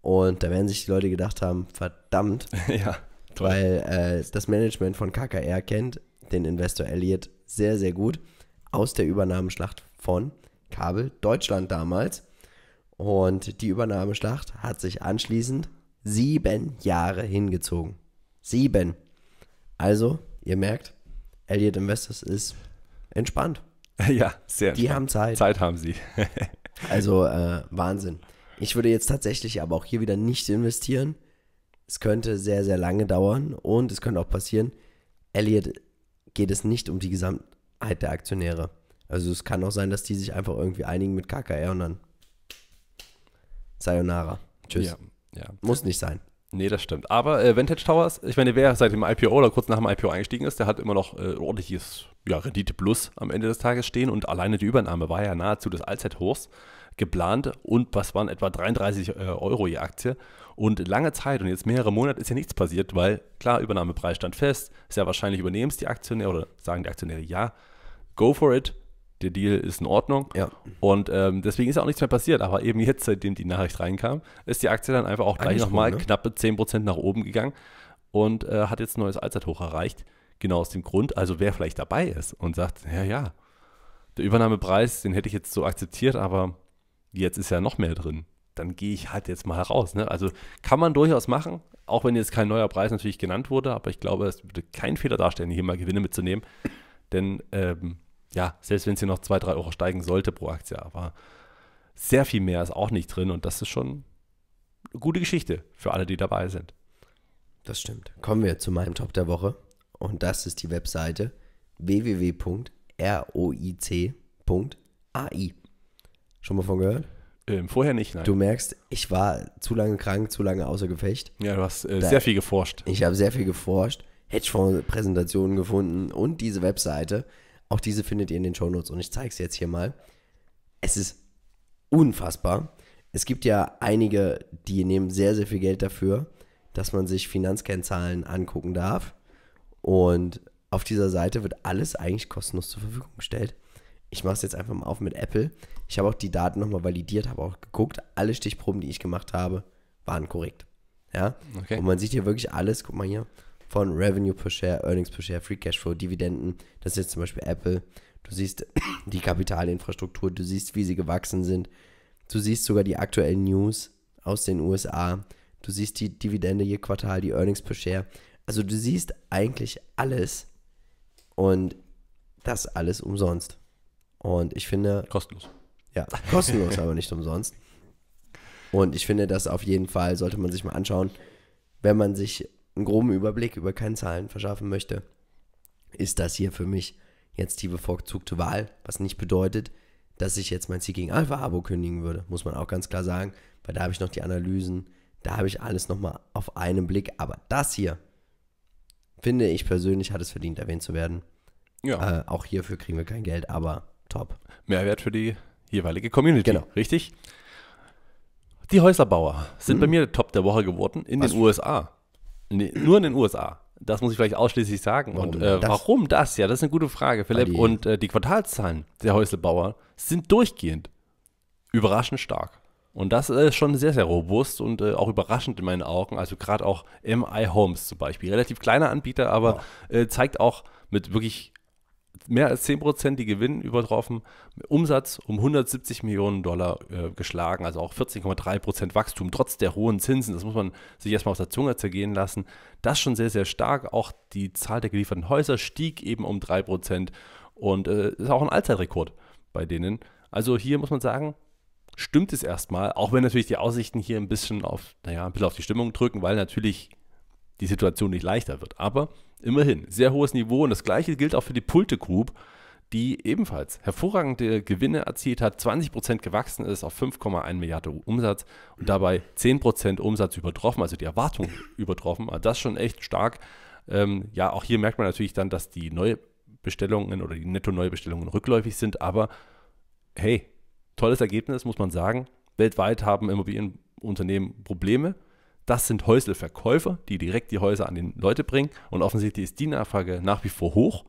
Und da werden sich die Leute gedacht haben, verdammt. ja, Weil äh, das Management von KKR kennt den Investor Elliott sehr, sehr gut aus der Übernahmeschlacht von Kabel Deutschland damals. Und die Übernahmeschlacht hat sich anschließend sieben Jahre hingezogen. Sieben. Also, ihr merkt, Elliot Investors ist entspannt. Ja, sehr. Die haben Zeit. Zeit haben sie. also äh, Wahnsinn. Ich würde jetzt tatsächlich aber auch hier wieder nicht investieren. Es könnte sehr, sehr lange dauern und es könnte auch passieren, Elliot geht es nicht um die Gesamtheit der Aktionäre. Also es kann auch sein, dass die sich einfach irgendwie einigen mit KKR und dann Sayonara. Tschüss. Ja, ja. Muss nicht sein. Nee, das stimmt. Aber äh, Vantage Towers, ich meine, wer seit dem IPO oder kurz nach dem IPO eingestiegen ist, der hat immer noch äh, ordentliches ja, Rendite Plus am Ende des Tages stehen und alleine die Übernahme war ja nahezu des Allzeithochs geplant und was waren etwa 33 äh, Euro je Aktie. Und lange Zeit und jetzt mehrere Monate ist ja nichts passiert, weil klar, Übernahmepreis stand fest, ist ja wahrscheinlich übernehmen es die Aktionäre oder sagen die Aktionäre ja, go for it der Deal ist in Ordnung. Ja. Und ähm, deswegen ist auch nichts mehr passiert. Aber eben jetzt, seitdem die Nachricht reinkam, ist die Aktie dann einfach auch gleich nochmal ne? knappe 10% nach oben gegangen und äh, hat jetzt ein neues Allzeithoch erreicht. Genau aus dem Grund, also wer vielleicht dabei ist und sagt, ja, ja, der Übernahmepreis, den hätte ich jetzt so akzeptiert, aber jetzt ist ja noch mehr drin. Dann gehe ich halt jetzt mal raus. Ne? Also kann man durchaus machen, auch wenn jetzt kein neuer Preis natürlich genannt wurde, aber ich glaube, es würde keinen Fehler darstellen, hier mal Gewinne mitzunehmen. Denn ähm, ja, selbst wenn es hier noch 2, 3 Euro steigen sollte pro Aktie, aber sehr viel mehr ist auch nicht drin und das ist schon eine gute Geschichte für alle, die dabei sind. Das stimmt. Kommen wir zu meinem Top der Woche und das ist die Webseite www.roic.ai. Schon mal von gehört? Ähm, vorher nicht, nein. Du merkst, ich war zu lange krank, zu lange außer Gefecht. Ja, du hast äh, sehr viel geforscht. Ich habe sehr viel geforscht, Hedgefonds-Präsentationen gefunden und diese Webseite. Auch diese findet ihr in den Shownotes und ich zeige es jetzt hier mal. Es ist unfassbar. Es gibt ja einige, die nehmen sehr, sehr viel Geld dafür, dass man sich Finanzkennzahlen angucken darf. Und auf dieser Seite wird alles eigentlich kostenlos zur Verfügung gestellt. Ich mache es jetzt einfach mal auf mit Apple. Ich habe auch die Daten nochmal validiert, habe auch geguckt. Alle Stichproben, die ich gemacht habe, waren korrekt. Ja. Okay. Und man sieht hier wirklich alles. Guck mal hier von Revenue per Share, Earnings per Share, Free Cashflow, Dividenden. Das ist jetzt zum Beispiel Apple. Du siehst die Kapitalinfrastruktur, du siehst, wie sie gewachsen sind. Du siehst sogar die aktuellen News aus den USA. Du siehst die Dividende je Quartal, die Earnings per Share. Also du siehst eigentlich alles und das alles umsonst. Und ich finde. Kostenlos. Ja, kostenlos, aber nicht umsonst. Und ich finde, das auf jeden Fall sollte man sich mal anschauen, wenn man sich einen groben Überblick über Kennzahlen verschaffen möchte, ist das hier für mich jetzt die bevorzugte Wahl, was nicht bedeutet, dass ich jetzt mein Seeking Alpha Abo kündigen würde, muss man auch ganz klar sagen, weil da habe ich noch die Analysen, da habe ich alles nochmal auf einen Blick, aber das hier, finde ich persönlich, hat es verdient, erwähnt zu werden. Ja. Äh, auch hierfür kriegen wir kein Geld, aber top. Mehrwert für die jeweilige Community, genau. richtig? Die Häuserbauer sind mhm. bei mir Top der Woche geworden in was den USA. Nee, nur in den USA. Das muss ich vielleicht ausschließlich sagen. Warum und äh, das? warum das? Ja, das ist eine gute Frage, Philipp. Die, und äh, die Quartalszahlen der Häuslebauer sind durchgehend überraschend stark. Und das ist schon sehr, sehr robust und äh, auch überraschend in meinen Augen. Also gerade auch MI Homes zum Beispiel. Relativ kleiner Anbieter, aber ja. Äh, zeigt auch mit wirklich mehr als 10 die Gewinn übertroffen, Umsatz um 170 Millionen Dollar äh, geschlagen, also auch 14,3 Wachstum, trotz der hohen Zinsen. Das muss man sich erstmal aus der Zunge zergehen lassen. Das schon sehr, sehr stark. Auch die Zahl der gelieferten Häuser stieg eben um 3 und äh, ist auch ein Allzeitrekord bei denen. Also hier muss man sagen, stimmt es erstmal, auch wenn natürlich die Aussichten hier ein bisschen auf, naja, ein bisschen auf die Stimmung drücken, weil natürlich die Situation nicht leichter wird. Aber immerhin, sehr hohes Niveau und das gleiche gilt auch für die Pulte Group, die ebenfalls hervorragende Gewinne erzielt hat, 20% gewachsen ist auf 5,1 Milliarden Umsatz und dabei 10% Umsatz übertroffen, also die Erwartung übertroffen. Also das schon echt stark. Ähm, ja, auch hier merkt man natürlich dann, dass die Neubestellungen oder die Netto-Neubestellungen rückläufig sind, aber hey, tolles Ergebnis, muss man sagen. Weltweit haben Immobilienunternehmen Probleme das sind Häuselverkäufer, die direkt die Häuser an die Leute bringen. Und offensichtlich ist die Nachfrage nach wie vor hoch.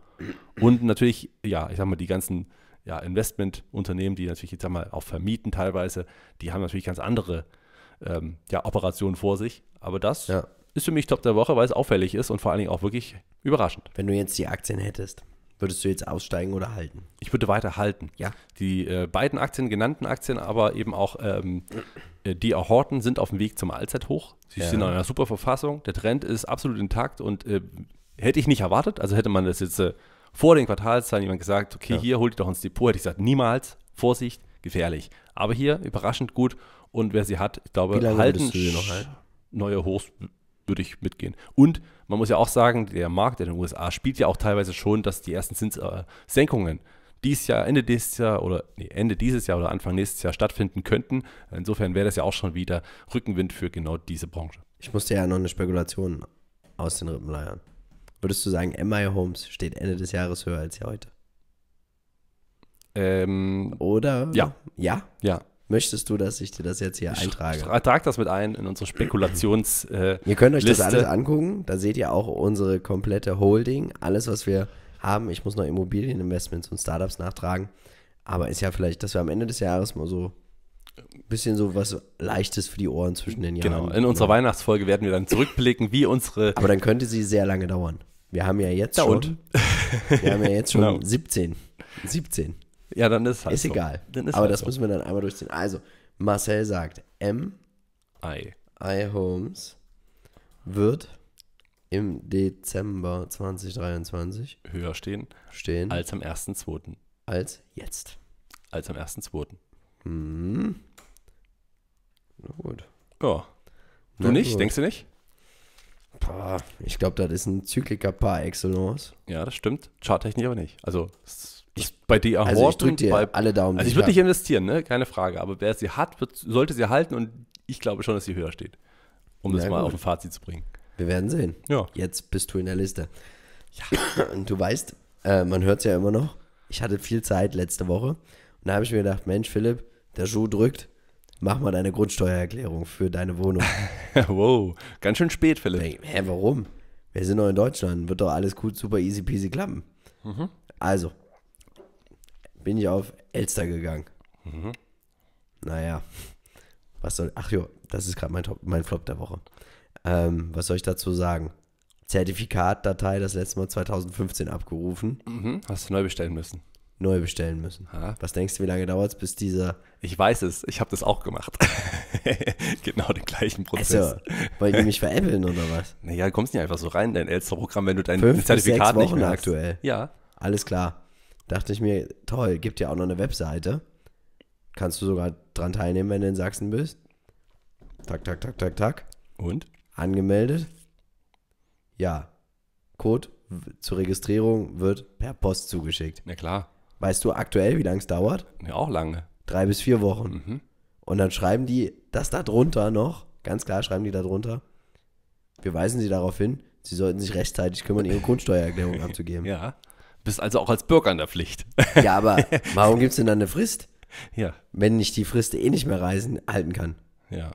Und natürlich, ja, ich sag mal, die ganzen ja, Investmentunternehmen, die natürlich, ich mal, auch vermieten teilweise, die haben natürlich ganz andere ähm, ja, Operationen vor sich. Aber das ja. ist für mich Top der Woche, weil es auffällig ist und vor allen Dingen auch wirklich überraschend. Wenn du jetzt die Aktien hättest. Würdest du jetzt aussteigen oder halten? Ich würde weiter halten. Ja. Die äh, beiden Aktien, genannten Aktien, aber eben auch ähm, äh, die auch sind auf dem Weg zum Allzeithoch. Sie ja. sind in einer super Verfassung. Der Trend ist absolut intakt und äh, hätte ich nicht erwartet. Also hätte man das jetzt äh, vor den Quartalszahlen jemand gesagt, okay, ja. hier holt ihr doch ins Depot, hätte ich gesagt, niemals, Vorsicht, gefährlich. Aber hier überraschend gut und wer sie hat, ich glaube, halten, halten? neue Hochs würde ich mitgehen. Und man muss ja auch sagen, der Markt in den USA spielt ja auch teilweise schon, dass die ersten Zinssenkungen äh, dieses Jahr, Ende dieses Jahr oder nee, Ende dieses Jahr oder Anfang nächstes Jahr stattfinden könnten. Insofern wäre das ja auch schon wieder Rückenwind für genau diese Branche. Ich musste ja noch eine Spekulation aus den Rippen leiern. Würdest du sagen, MI Homes steht Ende des Jahres höher als ja heute? Ähm, oder? Ja. Ja? Ja. Möchtest du, dass ich dir das jetzt hier eintrage? Ich trage das mit ein in unsere Spekulations. Äh, ihr könnt euch Liste. das alles angucken. Da seht ihr auch unsere komplette Holding. Alles, was wir haben. Ich muss noch Immobilieninvestments und Startups nachtragen. Aber ist ja vielleicht, dass wir am Ende des Jahres mal so ein bisschen so was Leichtes für die Ohren zwischen den Jahren. Genau. In unserer ja. Weihnachtsfolge werden wir dann zurückblicken, wie unsere. Aber dann könnte sie sehr lange dauern. Wir haben ja jetzt da schon. Und? wir haben ja jetzt schon genau. 17. 17. Ja, dann ist halt Ist so. egal. Ist Aber halt das so. müssen wir dann einmal durchziehen. Also, Marcel sagt, M. I. I. Holmes wird im Dezember 2023 höher stehen, stehen als am 1.2. Als jetzt. Als am 1.2. Mhm. Na gut. Ja. Du Na nicht? Gut. Denkst du nicht? ich glaube, das ist ein Zykliker par excellence. Ja, das stimmt. Charttechnisch aber nicht. Also, es ist ich, bei DA also Horten, ich dir bei, alle Daumen. Also ich würde nicht investieren, ne? keine Frage. Aber wer sie hat, wird, sollte sie halten und ich glaube schon, dass sie höher steht. Um Na das mal auf ein Fazit zu bringen. Wir werden sehen. Ja. Jetzt bist du in der Liste. Ja. Und du weißt, äh, man hört es ja immer noch. Ich hatte viel Zeit letzte Woche und da habe ich mir gedacht, Mensch, Philipp, der Schuh drückt. Mach mal deine Grundsteuererklärung für deine Wohnung. wow, ganz schön spät, Philipp. Denk, hä, warum? Wir sind noch in Deutschland, wird doch alles gut, super easy peasy klappen. Mhm. Also, bin ich auf Elster gegangen. Mhm. Naja, was soll. Ach jo, das ist gerade mein, mein Flop der Woche. Ähm, was soll ich dazu sagen? Zertifikatdatei das letzte Mal 2015 abgerufen. Mhm. Hast du neu bestellen müssen? Neu bestellen müssen. Ha? Was denkst du, wie lange dauert es, bis dieser. Ich weiß es, ich habe das auch gemacht. genau den gleichen Prozess. Also, wollen die mich veräppeln oder was? Naja, du kommst nicht einfach so rein dein Elster-Programm, wenn du dein Fünf Zertifikat bis sechs Wochen nicht mehr aktuell. Ja. Alles klar dachte ich mir, toll, gibt ja auch noch eine Webseite. Kannst du sogar dran teilnehmen, wenn du in Sachsen bist. Tak, tak, tak, tak, tak. Und? Angemeldet. Ja. Code zur Registrierung wird per Post zugeschickt. Na klar. Weißt du aktuell, wie lange es dauert? Ja, auch lange. Drei bis vier Wochen. Mhm. Und dann schreiben die das da drunter noch, ganz klar schreiben die da drunter, wir weisen sie darauf hin, sie sollten sich rechtzeitig kümmern, ihre Grundsteuererklärung abzugeben. ja. Bist also auch als Bürger in der Pflicht. Ja, aber warum gibt es denn dann eine Frist? Ja. Wenn ich die Frist eh nicht mehr reisen, halten kann. Ja.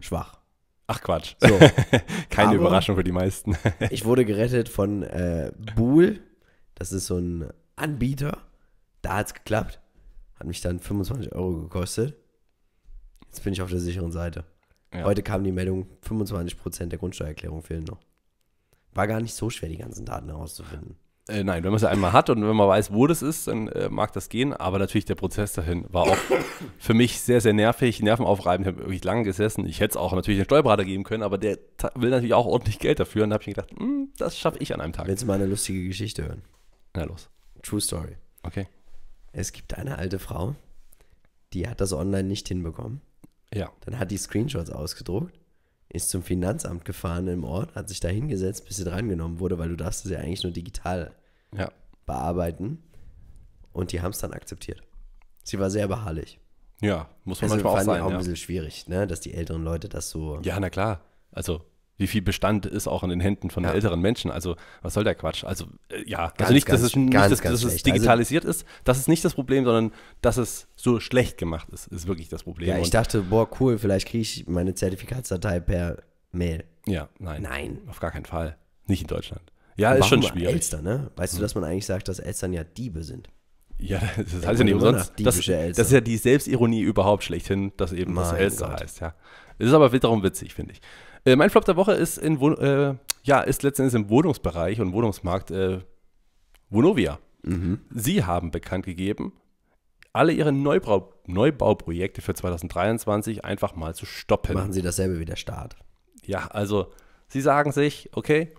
Schwach. Ach Quatsch. So. Keine aber Überraschung für die meisten. ich wurde gerettet von äh, Buhl. Das ist so ein Anbieter. Da hat es geklappt. Hat mich dann 25 Euro gekostet. Jetzt bin ich auf der sicheren Seite. Ja. Heute kam die Meldung, 25% der Grundsteuererklärung fehlen noch. War gar nicht so schwer, die ganzen Daten herauszufinden. Äh, nein, wenn man es ja einmal hat und wenn man weiß, wo das ist, dann äh, mag das gehen. Aber natürlich der Prozess dahin war auch für mich sehr, sehr nervig, nervenaufreibend. Ich habe wirklich lange gesessen. Ich hätte es auch natürlich den Steuerberater geben können, aber der will natürlich auch ordentlich Geld dafür. Und da habe ich mir gedacht, hm, das schaffe ich an einem Tag. Willst du mal eine lustige Geschichte hören? Na los. True Story. Okay. Es gibt eine alte Frau, die hat das online nicht hinbekommen. Ja. Dann hat die Screenshots ausgedruckt ist zum Finanzamt gefahren im Ort, hat sich da hingesetzt, bis sie drangenommen wurde, weil du darfst es ja eigentlich nur digital ja. bearbeiten. Und die haben es dann akzeptiert. Sie war sehr beharrlich. Ja, muss man also manchmal auch sein. auch ein bisschen schwierig, ne? dass die älteren Leute das so. Ja, na klar. Also wie viel Bestand ist auch in den Händen von ja. älteren Menschen. Also, was soll der Quatsch? Also, äh, ja, also ganz, also nicht, ganz, dass es, nicht, ganz, dass, dass es also digitalisiert also, ist, das ist nicht das Problem, sondern dass es so schlecht gemacht ist, ist wirklich das Problem. Ja, ich Und, dachte, boah, cool, vielleicht kriege ich meine Zertifikatsdatei per Mail. Ja, nein. Nein. Auf gar keinen Fall. Nicht in Deutschland. Ja, ist schon schwierig. Elster, ne? Weißt hm. du, mhm. dass man eigentlich sagt, dass Eltern ja Diebe sind? Ja, das ja, heißt ja nicht umsonst. Das, das, ist ja die Selbstironie überhaupt schlechthin, dass eben mein das Elster Gott. heißt, ja. Es ist aber wiederum witzig, finde ich. Äh, mein Flop der Woche ist, in, äh, ja, ist letztendlich im Wohnungsbereich und Wohnungsmarkt äh, Vonovia. Mhm. Sie haben bekannt gegeben, alle ihre Neubau Neubauprojekte für 2023 einfach mal zu stoppen. Machen sie dasselbe wie der Staat. Ja, also sie sagen sich, okay,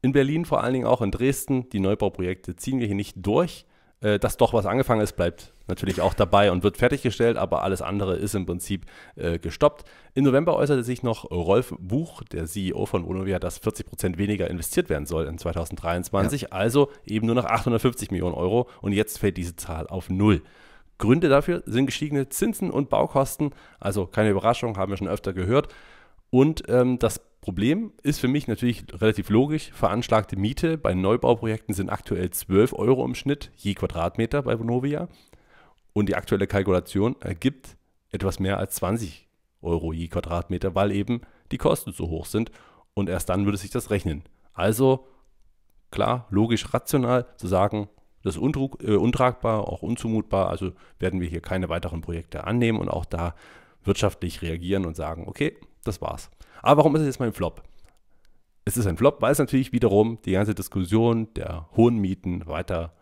in Berlin vor allen Dingen auch in Dresden, die Neubauprojekte ziehen wir hier nicht durch äh, dass doch was angefangen ist, bleibt natürlich auch dabei und wird fertiggestellt, aber alles andere ist im Prinzip äh, gestoppt. Im November äußerte sich noch Rolf Buch, der CEO von Vonovia, dass 40 Prozent weniger investiert werden soll in 2023, ja. also eben nur noch 850 Millionen Euro und jetzt fällt diese Zahl auf Null. Gründe dafür sind gestiegene Zinsen und Baukosten, also keine Überraschung, haben wir schon öfter gehört. Und ähm, das Problem ist für mich natürlich relativ logisch. Veranschlagte Miete bei Neubauprojekten sind aktuell 12 Euro im Schnitt je Quadratmeter bei Vonovia. Und die aktuelle Kalkulation ergibt etwas mehr als 20 Euro je Quadratmeter, weil eben die Kosten so hoch sind. Und erst dann würde sich das rechnen. Also klar, logisch, rational zu sagen, das ist äh, untragbar, auch unzumutbar. Also werden wir hier keine weiteren Projekte annehmen und auch da wirtschaftlich reagieren und sagen, okay, das war's. Aber warum ist es jetzt mein Flop? Es ist ein Flop, weil es natürlich wiederum die ganze Diskussion der hohen Mieten weiter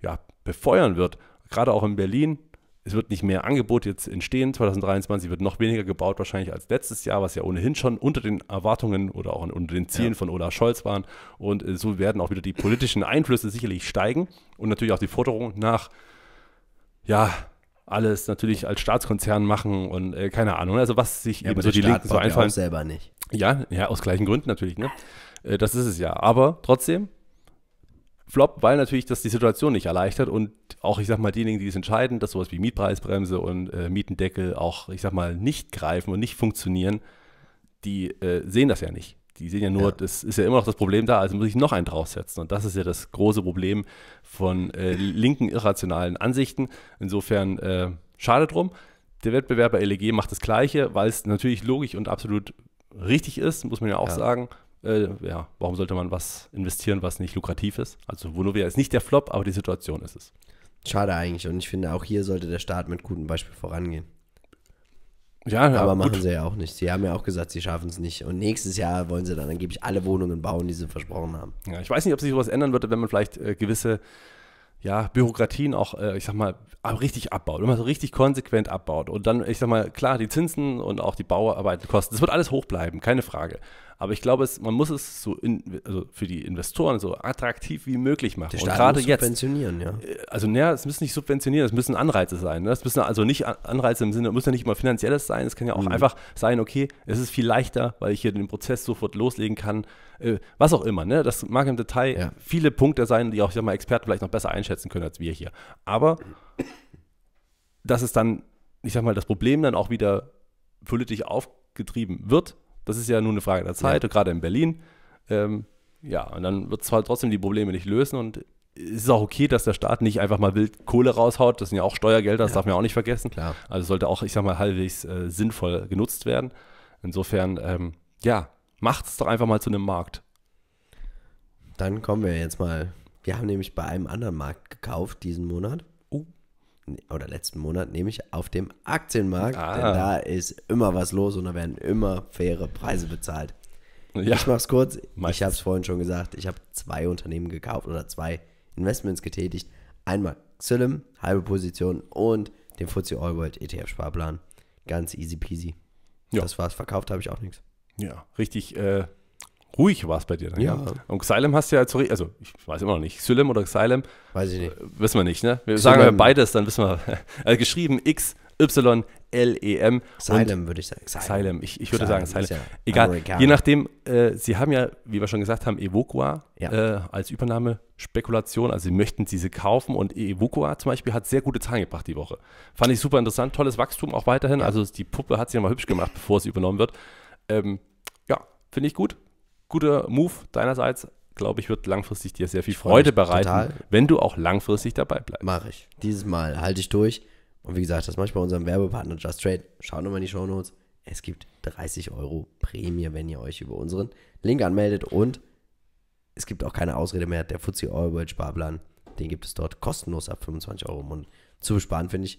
ja, befeuern wird. Gerade auch in Berlin. Es wird nicht mehr Angebot jetzt entstehen. 2023 wird noch weniger gebaut wahrscheinlich als letztes Jahr, was ja ohnehin schon unter den Erwartungen oder auch unter den Zielen ja. von Olaf Scholz waren. Und äh, so werden auch wieder die politischen Einflüsse sicherlich steigen und natürlich auch die Forderung nach ja, alles natürlich als Staatskonzern machen und äh, keine Ahnung. Ne? Also was sich ja, eben so die Staat Linken so einfallen. Ja selber nicht. Ja, ja, aus gleichen Gründen natürlich. Ne? Äh, das ist es ja. Aber trotzdem Flop, weil natürlich das die Situation nicht erleichtert und auch ich sag mal diejenigen, die es entscheiden, dass sowas wie Mietpreisbremse und äh, Mietendeckel auch ich sag mal nicht greifen und nicht funktionieren, die äh, sehen das ja nicht. Die sehen ja nur, ja. das ist ja immer noch das Problem da, also muss ich noch einen draufsetzen. Und das ist ja das große Problem von äh, linken irrationalen Ansichten. Insofern äh, schade drum. Der Wettbewerber LEG macht das Gleiche, weil es natürlich logisch und absolut richtig ist, muss man ja auch ja. sagen. Äh, ja, warum sollte man was investieren, was nicht lukrativ ist? Also Vonovia ist nicht der Flop, aber die Situation ist es. Schade eigentlich. Und ich finde, auch hier sollte der Staat mit gutem Beispiel vorangehen. Ja, aber ja, machen sie ja auch nicht. Sie haben ja auch gesagt, sie schaffen es nicht. Und nächstes Jahr wollen sie dann angeblich alle Wohnungen bauen, die sie versprochen haben. Ja, ich weiß nicht, ob sich sowas ändern würde, wenn man vielleicht äh, gewisse ja, Bürokratien auch, äh, ich sag mal, ah, richtig abbaut, wenn man so richtig konsequent abbaut. Und dann, ich sag mal, klar, die Zinsen und auch die Bauarbeitenkosten, das wird alles hoch bleiben, keine Frage. Aber ich glaube, es, man muss es so in, also für die Investoren so attraktiv wie möglich machen. Der Staat und gerade muss jetzt, ja. Äh, also, naja, es müssen nicht subventionieren, es müssen Anreize sein. Ne? Es müssen also nicht Anreize im Sinne, es muss ja nicht mal finanzielles sein. Es kann ja auch mhm. einfach sein, okay, es ist viel leichter, weil ich hier den Prozess sofort loslegen kann. Äh, was auch immer. Ne? Das mag im Detail ja. viele Punkte sein, die auch ich sag mal, Experten vielleicht noch besser einschätzen können als wir hier. Aber dass es dann, ich sag mal, das Problem dann auch wieder politisch aufgetrieben wird, das ist ja nur eine Frage der Zeit, ja. gerade in Berlin. Ähm, ja, und dann wird es halt trotzdem die Probleme nicht lösen und es ist auch okay, dass der Staat nicht einfach mal wild Kohle raushaut. Das sind ja auch Steuergelder, das ja. darf man auch nicht vergessen. Klar. Also sollte auch, ich sag mal, halbwegs äh, sinnvoll genutzt werden. Insofern, ähm, ja, es doch einfach mal zu einem Markt. Dann kommen wir jetzt mal. Wir haben nämlich bei einem anderen Markt gekauft diesen Monat oder letzten Monat, nämlich auf dem Aktienmarkt. Ah. Denn da ist immer was los und da werden immer faire Preise bezahlt. Ja. Ich mach's kurz. Meistens. Ich habe es vorhin schon gesagt. Ich habe zwei Unternehmen gekauft oder zwei Investments getätigt. Einmal Xylem, halbe Position und den FTSE Allworld ETF Sparplan. Ganz easy peasy. Ja. Das war's. Verkauft habe ich auch nichts. Ja, richtig äh, Ruhig war es bei dir dann, ja. ja. Und Xylem hast du ja, sorry, also ich weiß immer noch nicht, Xylem oder Xylem? Weiß ich nicht. Äh, wissen wir nicht, ne? Wir Xylem. sagen wir beides, dann wissen wir. Also geschrieben X, Y, L, E, M. Xylem würde ich sagen. Xylem, ich, ich würde Xylem sagen Xylem. Ja Egal, Amerikaner. je nachdem, äh, sie haben ja, wie wir schon gesagt haben, Evoqua ja. äh, als Übernahmespekulation, also sie möchten diese kaufen und Evoqua zum Beispiel hat sehr gute Zahlen gebracht die Woche. Fand ich super interessant, tolles Wachstum auch weiterhin, also die Puppe hat sich nochmal hübsch gemacht, bevor sie übernommen wird. Ähm, ja, finde ich gut guter Move deinerseits, glaube ich, wird langfristig dir sehr viel Freude bereiten, total. wenn du auch langfristig dabei bleibst. Mache ich. Dieses Mal halte ich durch. Und wie gesagt, das mache ich bei unserem Werbepartner Just Trade. Schaut nochmal in die Show Notes. Es gibt 30 Euro Prämie, wenn ihr euch über unseren Link anmeldet. Und es gibt auch keine Ausrede mehr. Der Fuzzy Fuzzi World Sparplan, den gibt es dort kostenlos ab 25 Euro im Monat zu besparen, finde ich.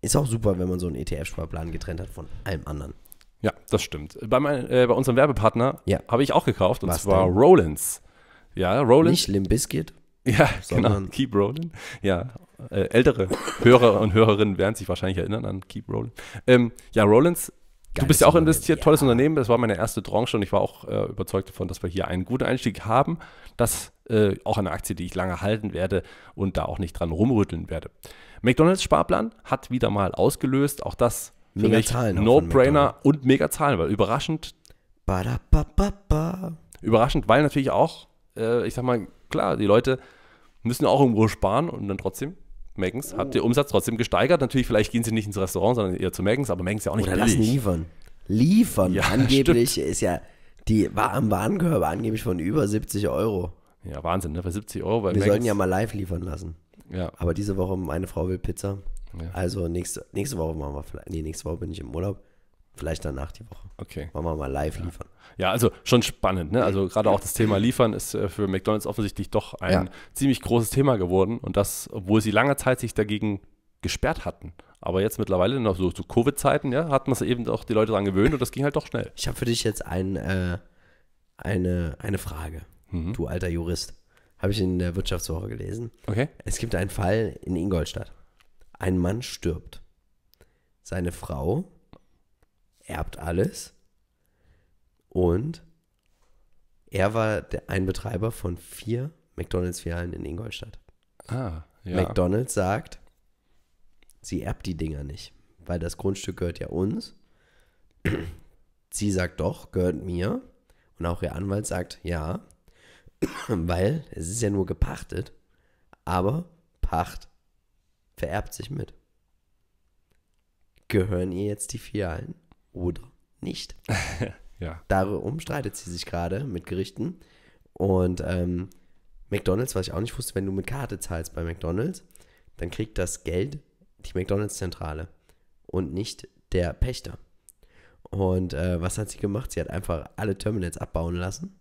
Ist auch super, wenn man so einen ETF-Sparplan getrennt hat von allem anderen. Ja, das stimmt. Bei, mein, äh, bei unserem Werbepartner ja. habe ich auch gekauft und Was zwar denn? Rollins. Ja, Rollins. Nicht Limp Bizkit. Ja, genau. Keep Rolling. Ja, äh, ältere Hörer und Hörerinnen werden sich wahrscheinlich erinnern an Keep Rolling. Ähm, ja, Rollins, Geiles du bist ja auch investiert, ja. tolles Unternehmen. Das war meine erste Tranche und ich war auch äh, überzeugt davon, dass wir hier einen guten Einstieg haben. Das äh, auch eine Aktie, die ich lange halten werde und da auch nicht dran rumrütteln werde. McDonalds Sparplan hat wieder mal ausgelöst. Auch das Mega Zahlen. No-Brainer und mega Zahlen, weil überraschend. Ba Überraschend, weil natürlich auch, äh, ich sag mal, klar, die Leute müssen auch irgendwo sparen und dann trotzdem Meggins oh. hat den Umsatz trotzdem gesteigert. Natürlich, vielleicht gehen sie nicht ins Restaurant, sondern eher zu Meggins, aber Meggins ja auch nicht Oder billig. lassen liefern. Liefern, ja, angeblich stimmt. ist ja die war am Warenkörper angeblich von über 70 Euro. Ja, Wahnsinn, ne? Für 70 Euro. Wir Meggins. sollten ja mal live liefern lassen. Ja. Aber diese Woche, meine Frau will Pizza. Ja. Also nächste, nächste Woche machen wir vielleicht. Nee, nächste Woche bin ich im Urlaub. Vielleicht danach die Woche. Okay. Machen wir mal live ja. liefern. Ja, also schon spannend. Ne? Also gerade auch das Thema Liefern ist äh, für McDonalds offensichtlich doch ein ja. ziemlich großes Thema geworden. Und das, obwohl sie lange Zeit sich dagegen gesperrt hatten. Aber jetzt mittlerweile, noch so zu so Covid-Zeiten, ja, hat man eben auch die Leute daran gewöhnt und das ging halt doch schnell. Ich habe für dich jetzt ein, äh, eine, eine Frage, mhm. du alter Jurist. Habe ich in der Wirtschaftswoche gelesen. Okay. Es gibt einen Fall in Ingolstadt. Ein Mann stirbt. Seine Frau erbt alles und er war der, ein Betreiber von vier McDonalds-Filialen in Ingolstadt. Ah, ja. McDonalds sagt, sie erbt die Dinger nicht, weil das Grundstück gehört ja uns. Sie sagt doch, gehört mir. Und auch ihr Anwalt sagt ja, weil es ist ja nur gepachtet, aber Pacht vererbt sich mit. Gehören ihr jetzt die Fialen oder nicht? ja. Darum streitet sie sich gerade mit Gerichten. Und ähm, McDonalds, was ich auch nicht wusste, wenn du mit Karte zahlst bei McDonalds, dann kriegt das Geld die McDonalds-Zentrale und nicht der Pächter. Und äh, was hat sie gemacht? Sie hat einfach alle Terminals abbauen lassen.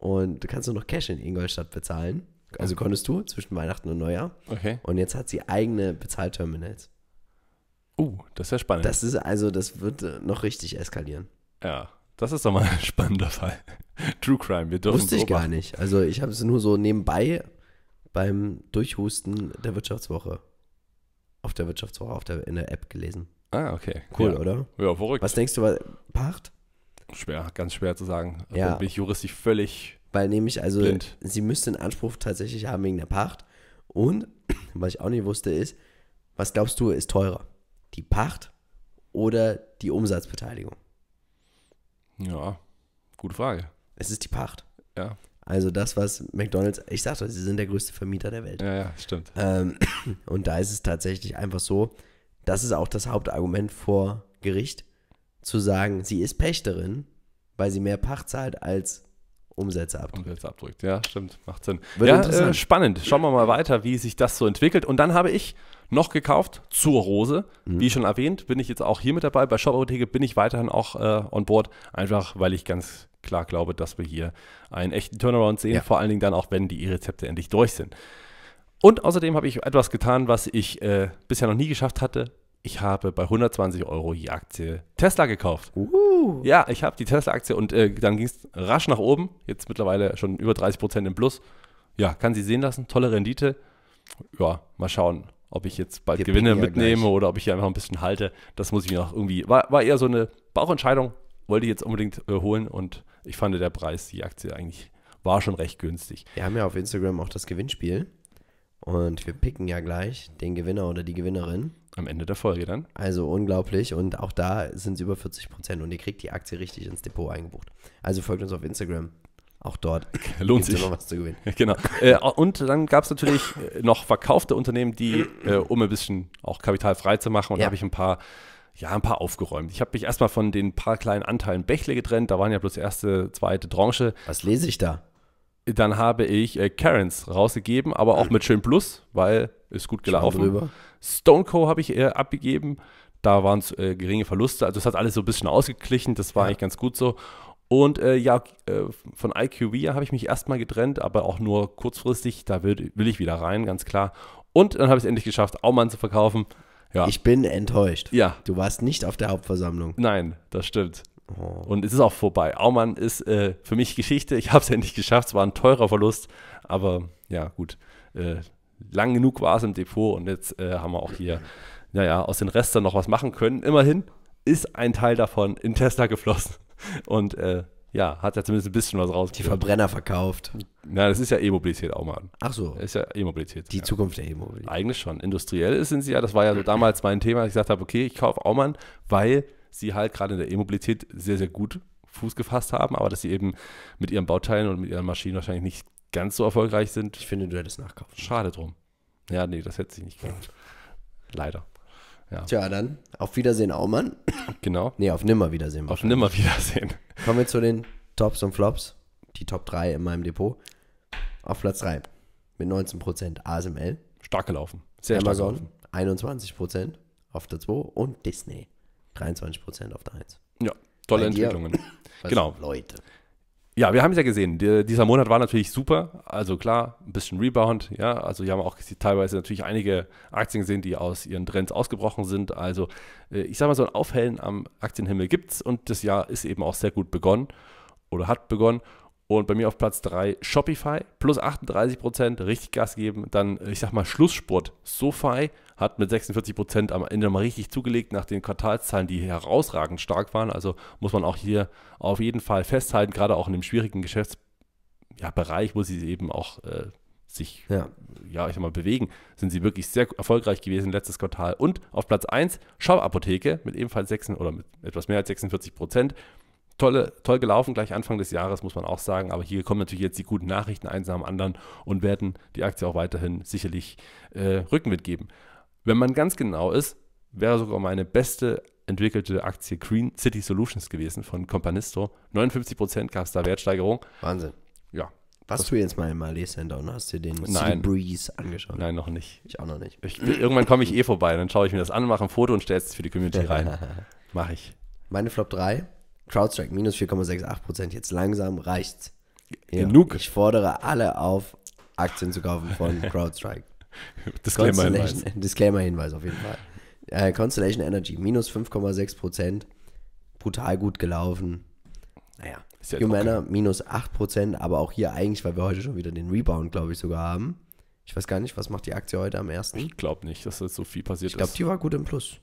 Und du kannst nur noch Cash in Ingolstadt bezahlen. Also konntest du zwischen Weihnachten und Neujahr. Okay. Und jetzt hat sie eigene Bezahlterminals. Uh, das ist ja spannend. Das ist also, das wird äh, noch richtig eskalieren. Ja, das ist doch mal ein spannender Fall. True Crime, wir dürfen Wusste ich gar nicht. Also ich habe es nur so nebenbei beim Durchhusten der Wirtschaftswoche auf der Wirtschaftswoche auf der, in der App gelesen. Ah, okay. Cool, ja. oder? Ja, verrückt. Was denkst du, was, Pacht? Schwer, ganz schwer zu sagen. Ja. Da Bin ich juristisch völlig weil nämlich, also, Blind. sie müsste einen Anspruch tatsächlich haben wegen der Pacht. Und, was ich auch nicht wusste, ist, was glaubst du, ist teurer? Die Pacht oder die Umsatzbeteiligung? Ja, gute Frage. Es ist die Pacht. Ja. Also das, was McDonalds, ich sagte, sie sind der größte Vermieter der Welt. Ja, ja, stimmt. Ähm, und da ist es tatsächlich einfach so, das ist auch das Hauptargument vor Gericht, zu sagen, sie ist Pächterin, weil sie mehr Pacht zahlt als Umsätze abdrückt. Umsätze abdrückt, ja, stimmt, macht Sinn. Wird ja, äh, spannend. Schauen wir mal weiter, wie sich das so entwickelt. Und dann habe ich noch gekauft zur Rose. Mhm. Wie schon erwähnt, bin ich jetzt auch hier mit dabei. Bei Shop Apotheke bin ich weiterhin auch äh, on board, einfach weil ich ganz klar glaube, dass wir hier einen echten Turnaround sehen, ja. vor allen Dingen dann auch, wenn die E-Rezepte endlich durch sind. Und außerdem habe ich etwas getan, was ich äh, bisher noch nie geschafft hatte ich habe bei 120 Euro die Aktie Tesla gekauft. Uh. Ja, ich habe die Tesla-Aktie und äh, dann ging es rasch nach oben. Jetzt mittlerweile schon über 30 Prozent im Plus. Ja, kann sie sehen lassen. Tolle Rendite. Ja, mal schauen, ob ich jetzt bald Hier Gewinne mitnehme ja oder ob ich hier einfach ein bisschen halte. Das muss ich mir noch irgendwie. War, war eher so eine Bauchentscheidung. Wollte ich jetzt unbedingt äh, holen und ich fand der Preis, die Aktie eigentlich war schon recht günstig. Wir haben ja auf Instagram auch das Gewinnspiel. Und wir picken ja gleich den Gewinner oder die Gewinnerin. Am Ende der Folge dann. Also unglaublich. Und auch da sind es über 40 Prozent. Und ihr kriegt die Aktie richtig ins Depot eingebucht. Also folgt uns auf Instagram. Auch dort lohnt sich. immer was zu gewinnen. Genau. Äh, und dann gab es natürlich äh, noch verkaufte Unternehmen, die, äh, um ein bisschen auch Kapital frei zu machen, und ja. habe ich ein paar ja, ein paar aufgeräumt. Ich habe mich erstmal von den paar kleinen Anteilen Bächle getrennt. Da waren ja bloß erste, zweite Tranche. Was lese ich da? Dann habe ich äh, Karens rausgegeben, aber auch hm. mit schön Plus, weil ist gut gelaufen. Stone Co. habe ich äh, abgegeben. Da waren es äh, geringe Verluste. Also es hat alles so ein bisschen ausgeglichen. Das war ja. eigentlich ganz gut so. Und äh, ja, äh, von IQV habe ich mich erstmal getrennt, aber auch nur kurzfristig. Da will, will ich wieder rein, ganz klar. Und dann habe ich es endlich geschafft, Aumann zu verkaufen. Ja. Ich bin enttäuscht. Ja. Du warst nicht auf der Hauptversammlung. Nein, das stimmt. Oh. Und es ist auch vorbei. Aumann ist äh, für mich Geschichte. Ich habe es endlich geschafft. Es war ein teurer Verlust, aber ja, gut. Äh, lang genug war es im Depot und jetzt äh, haben wir auch hier, naja, aus den Resten noch was machen können. Immerhin ist ein Teil davon in Tesla geflossen und äh, ja, hat ja zumindest ein bisschen was raus. Die Verbrenner verkauft. Na, das ist ja E-Mobilität auch mal. Ach so. Das ist ja E-Mobilität. Die ja. Zukunft der E-Mobilität. Eigentlich schon. Industriell sind sie ja, das war ja so damals mein Thema. dass Ich gesagt habe, okay, ich kaufe auch mal, weil sie halt gerade in der E-Mobilität sehr, sehr gut Fuß gefasst haben, aber dass sie eben mit ihren Bauteilen und mit ihren Maschinen wahrscheinlich nicht ganz so erfolgreich sind. Ich finde, du hättest nachkaufen. Schade drum. Ja, nee, das hätte ich nicht gemacht. Leider. Ja. Tja, dann auf Wiedersehen, Aumann. Genau. Nee, auf Nimmerwiedersehen. Auf Nimmerwiedersehen. Kommen wir zu den Tops und Flops. Die Top 3 in meinem Depot. Auf Platz 3 mit 19% ASML. Stark gelaufen. Sehr Amazon, stark gelaufen. 21% auf der 2 und Disney 23% auf der 1. Ja, tolle Bei Entwicklungen. Dir, genau. Leute. Ja, wir haben es ja gesehen. Die, dieser Monat war natürlich super. Also klar, ein bisschen Rebound. Ja, also wir haben auch teilweise natürlich einige Aktien gesehen, die aus ihren Trends ausgebrochen sind. Also äh, ich sage mal, so ein Aufhellen am Aktienhimmel gibt es und das Jahr ist eben auch sehr gut begonnen oder hat begonnen. Und bei mir auf Platz 3 Shopify, plus 38%, Prozent, richtig Gas geben. Dann, ich sag mal, Schlusssport, SoFi, hat mit 46 Prozent am Ende mal richtig zugelegt nach den Quartalszahlen, die herausragend stark waren. Also muss man auch hier auf jeden Fall festhalten, gerade auch in dem schwierigen Geschäftsbereich, ja, wo sie eben auch äh, sich, ja. ja. ich sag mal, bewegen, sind sie wirklich sehr erfolgreich gewesen letztes Quartal. Und auf Platz 1 Schauapotheke mit ebenfalls 6 oder mit etwas mehr als 46 Prozent. Tolle, toll gelaufen, gleich Anfang des Jahres, muss man auch sagen. Aber hier kommen natürlich jetzt die guten Nachrichten eins nach dem anderen und werden die Aktie auch weiterhin sicherlich äh, Rückenwind geben. Wenn man ganz genau ist, wäre sogar meine beste entwickelte Aktie Green City Solutions gewesen von Companisto. 59% gab es da Wertsteigerung. Wahnsinn. Ja. Warst du jetzt mal im Malay Center und ne? hast dir den Nein. Breeze angeschaut? Nein, noch nicht. Ich auch noch nicht. Ich, irgendwann komme ich eh vorbei, dann schaue ich mir das an, mache ein Foto und stelle es für die Community rein. Mache ich. Meine Flop 3, CrowdStrike minus 4,68%. Jetzt langsam reicht's. Ja, Genug. Ich fordere alle auf, Aktien zu kaufen von CrowdStrike. Disclaimer-Hinweis. Disclaimer-Hinweis auf jeden Fall. Äh, Constellation Energy, minus 5,6 Prozent. Brutal gut gelaufen. Naja. Ist ja Humana, okay. minus 8 Prozent. Aber auch hier eigentlich, weil wir heute schon wieder den Rebound, glaube ich, sogar haben. Ich weiß gar nicht, was macht die Aktie heute am ersten? Ich glaube nicht, dass das so viel passiert ich glaub, ist. Ich glaube, die war gut im Plus.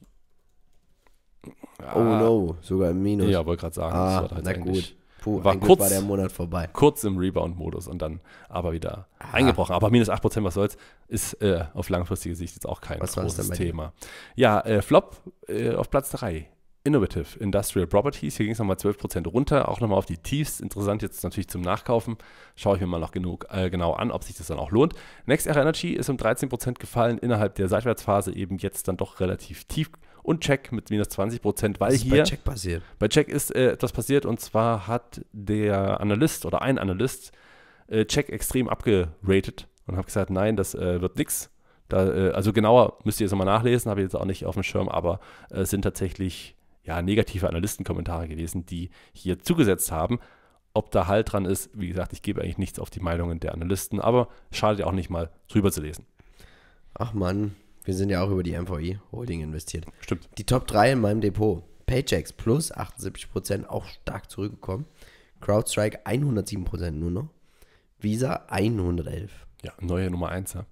Ah. Oh no, sogar im Minus. Ja, wollte gerade sagen, ah, das war halt na gut. Puh, war kurz war der Monat vorbei. Kurz im Rebound-Modus und dann aber wieder Aha. eingebrochen. Aber minus 8%, was soll's, ist äh, auf langfristige Sicht jetzt auch kein was großes Thema. Ja, äh, Flop äh, auf Platz 3. Innovative Industrial Properties. Hier ging es nochmal 12% runter, auch nochmal auf die Tiefs. Interessant jetzt natürlich zum Nachkaufen. Schaue ich mir mal noch genug, äh, genau an, ob sich das dann auch lohnt. NextEra Energy ist um 13% gefallen, innerhalb der Seitwärtsphase eben jetzt dann doch relativ tief und Check mit minus 20 Prozent, weil ist hier bei Check passiert. Bei Check ist äh, etwas passiert und zwar hat der Analyst oder ein Analyst äh, Check extrem abgeratet und hat gesagt, nein, das äh, wird nichts. Da, äh, also genauer müsst ihr jetzt nochmal nachlesen, habe ich jetzt auch nicht auf dem Schirm, aber es äh, sind tatsächlich ja, negative Analystenkommentare gewesen, die hier zugesetzt haben. Ob da Halt dran ist, wie gesagt, ich gebe eigentlich nichts auf die Meinungen der Analysten, aber schadet ja auch nicht mal drüber zu lesen. Ach Mann, wir sind ja auch über die MVI Holding investiert. Stimmt. Die Top 3 in meinem Depot. Paychecks plus 78%, auch stark zurückgekommen. CrowdStrike 107% nur noch. Visa 111. Ja, neue Nummer 1. Ja.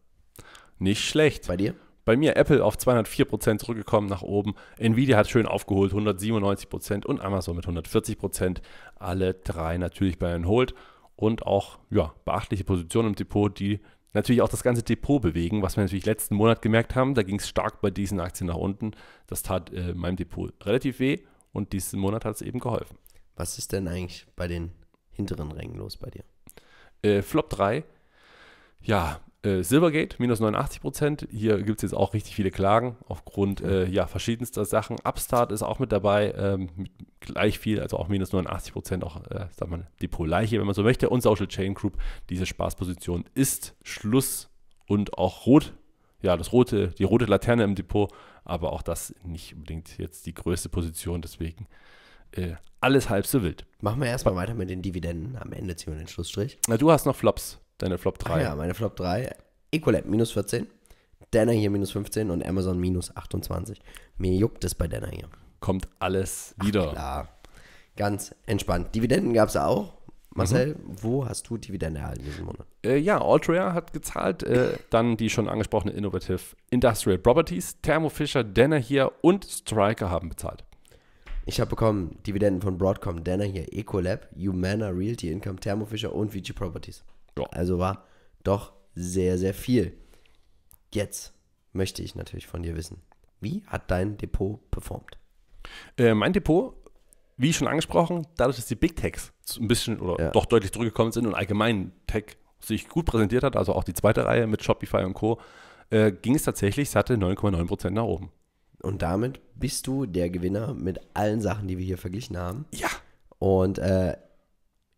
Nicht schlecht. Bei dir? Bei mir Apple auf 204% zurückgekommen nach oben. Nvidia hat schön aufgeholt, 197% und Amazon mit 140%. Alle drei natürlich bei einem Hold und auch ja, beachtliche Positionen im Depot, die natürlich auch das ganze Depot bewegen, was wir natürlich letzten Monat gemerkt haben. Da ging es stark bei diesen Aktien nach unten. Das tat äh, meinem Depot relativ weh und diesen Monat hat es eben geholfen. Was ist denn eigentlich bei den hinteren Rängen los bei dir? Äh, Flop 3. Ja, äh, Silvergate, minus 89 Prozent. Hier gibt es jetzt auch richtig viele Klagen aufgrund äh, ja, verschiedenster Sachen. Upstart ist auch mit dabei, ähm, mit gleich viel, also auch minus 89 Prozent, auch äh, sag mal, Depot-Leiche, wenn man so möchte. Und Social Chain Group, diese Spaßposition ist Schluss und auch rot. Ja, das rote, die rote Laterne im Depot, aber auch das nicht unbedingt jetzt die größte Position, deswegen äh, alles halb so wild. Machen wir erstmal weiter mit den Dividenden. Am Ende ziehen wir den Schlussstrich. Na, du hast noch Flops. Deine Flop 3. Ach ja, meine Flop 3. Ecolab minus 14, Denner hier minus 15 und Amazon minus 28. Mir juckt es bei Denner hier. Kommt alles wieder. Ach, klar. Ganz entspannt. Dividenden gab es auch. Marcel, mhm. wo hast du Dividende erhalten diesen Monat? Äh, ja, Altria hat gezahlt. Äh, dann die schon angesprochene Innovative Industrial Properties, Thermo Fisher, Denner hier und Striker haben bezahlt. Ich habe bekommen Dividenden von Broadcom, Denner hier, Ecolab, Humana Realty Income, Thermo Fisher und VG Properties. Ja. Also war doch sehr, sehr viel. Jetzt möchte ich natürlich von dir wissen, wie hat dein Depot performt? Äh, mein Depot, wie schon angesprochen, dadurch, dass die Big Techs ein bisschen oder ja. doch deutlich zurückgekommen sind und allgemein Tech sich gut präsentiert hat, also auch die zweite Reihe mit Shopify und Co., äh, ging es tatsächlich satte 9,9% nach oben. Und damit bist du der Gewinner mit allen Sachen, die wir hier verglichen haben. Ja. Und äh,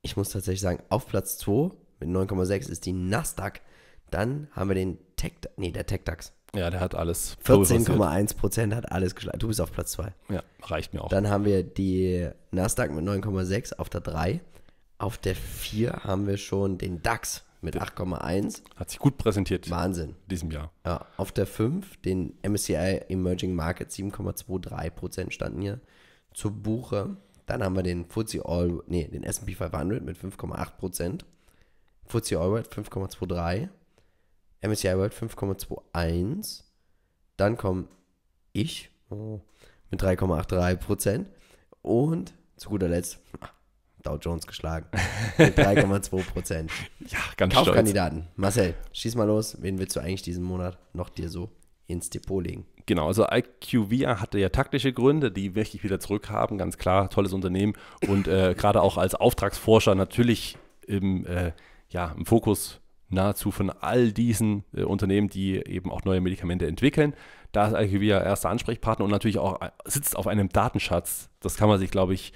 ich muss tatsächlich sagen, auf Platz 2 mit 9,6 ist die Nasdaq. Dann haben wir den Tech, nee, der TechDAX. Ja, der hat alles. 14,1 Prozent hat alles geschlagen. Du bist auf Platz 2. Ja, reicht mir auch. Dann haben wir die Nasdaq mit 9,6 auf der 3. Auf der 4 haben wir schon den DAX mit 8,1. Hat sich gut präsentiert. Wahnsinn. diesem Jahr. Ja, auf der 5 den MSCI Emerging Market 7,23 Prozent standen hier zur Buche. Dann haben wir den FTSE All, nee, den S&P 500 mit 5,8 Prozent. FTSE Allworld 5,23, MSCI World 5,21, dann komme ich oh, mit 3,83 Prozent und zu guter Letzt ah, Dow Jones geschlagen mit 3,2 Prozent. ja, ganz Kaufkandidaten. Stolz. Marcel, schieß mal los. Wen willst du eigentlich diesen Monat noch dir so ins Depot legen? Genau, also IQVIA hatte ja taktische Gründe, die möchte ich wieder zurückhaben, ganz klar, tolles Unternehmen und äh, gerade auch als Auftragsforscher natürlich im, äh, ja, im Fokus nahezu von all diesen äh, Unternehmen, die eben auch neue Medikamente entwickeln. Da ist IQVIA erster Ansprechpartner und natürlich auch äh, sitzt auf einem Datenschatz. Das kann man sich, glaube ich,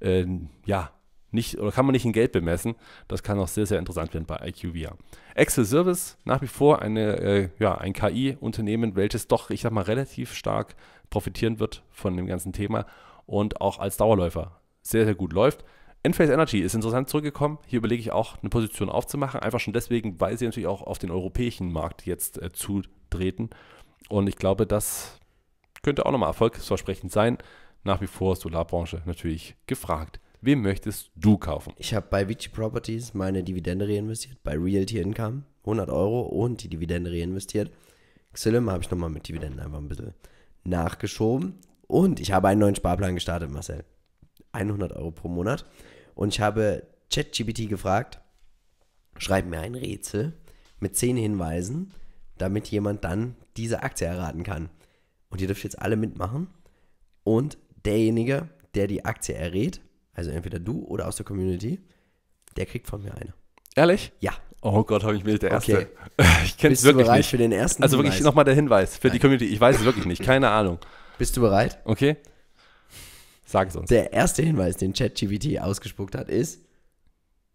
äh, ja, nicht oder kann man nicht in Geld bemessen. Das kann auch sehr, sehr interessant werden bei IQVIA. Excel Service, nach wie vor eine, äh, ja, ein KI-Unternehmen, welches doch, ich sag mal, relativ stark profitieren wird von dem ganzen Thema und auch als Dauerläufer sehr, sehr gut läuft. Enphase Energy ist interessant zurückgekommen. Hier überlege ich auch, eine Position aufzumachen. Einfach schon deswegen, weil sie natürlich auch auf den europäischen Markt jetzt äh, zutreten. Und ich glaube, das könnte auch nochmal erfolgsversprechend sein. Nach wie vor Solarbranche natürlich gefragt. Wem möchtest du kaufen? Ich habe bei Vici Properties meine Dividende reinvestiert, bei Realty Income 100 Euro und die Dividende reinvestiert. Xylem habe ich nochmal mit Dividenden einfach ein bisschen nachgeschoben. Und ich habe einen neuen Sparplan gestartet, Marcel. 100 Euro pro Monat und ich habe ChatGPT gefragt, schreib mir ein Rätsel mit zehn Hinweisen, damit jemand dann diese Aktie erraten kann. Und ihr dürft jetzt alle mitmachen. Und derjenige, der die Aktie errät, also entweder du oder aus der Community, der kriegt von mir eine. Ehrlich? Ja. Oh Gott, habe ich mir der Erste. Okay. Ich kenne es wirklich nicht. für den ersten Also wirklich nochmal der Hinweis für Nein. die Community. Ich weiß es wirklich nicht. Keine Ahnung. Bist du bereit? Okay. Sag es uns. Der erste Hinweis, den ChatGPT ausgespuckt hat, ist: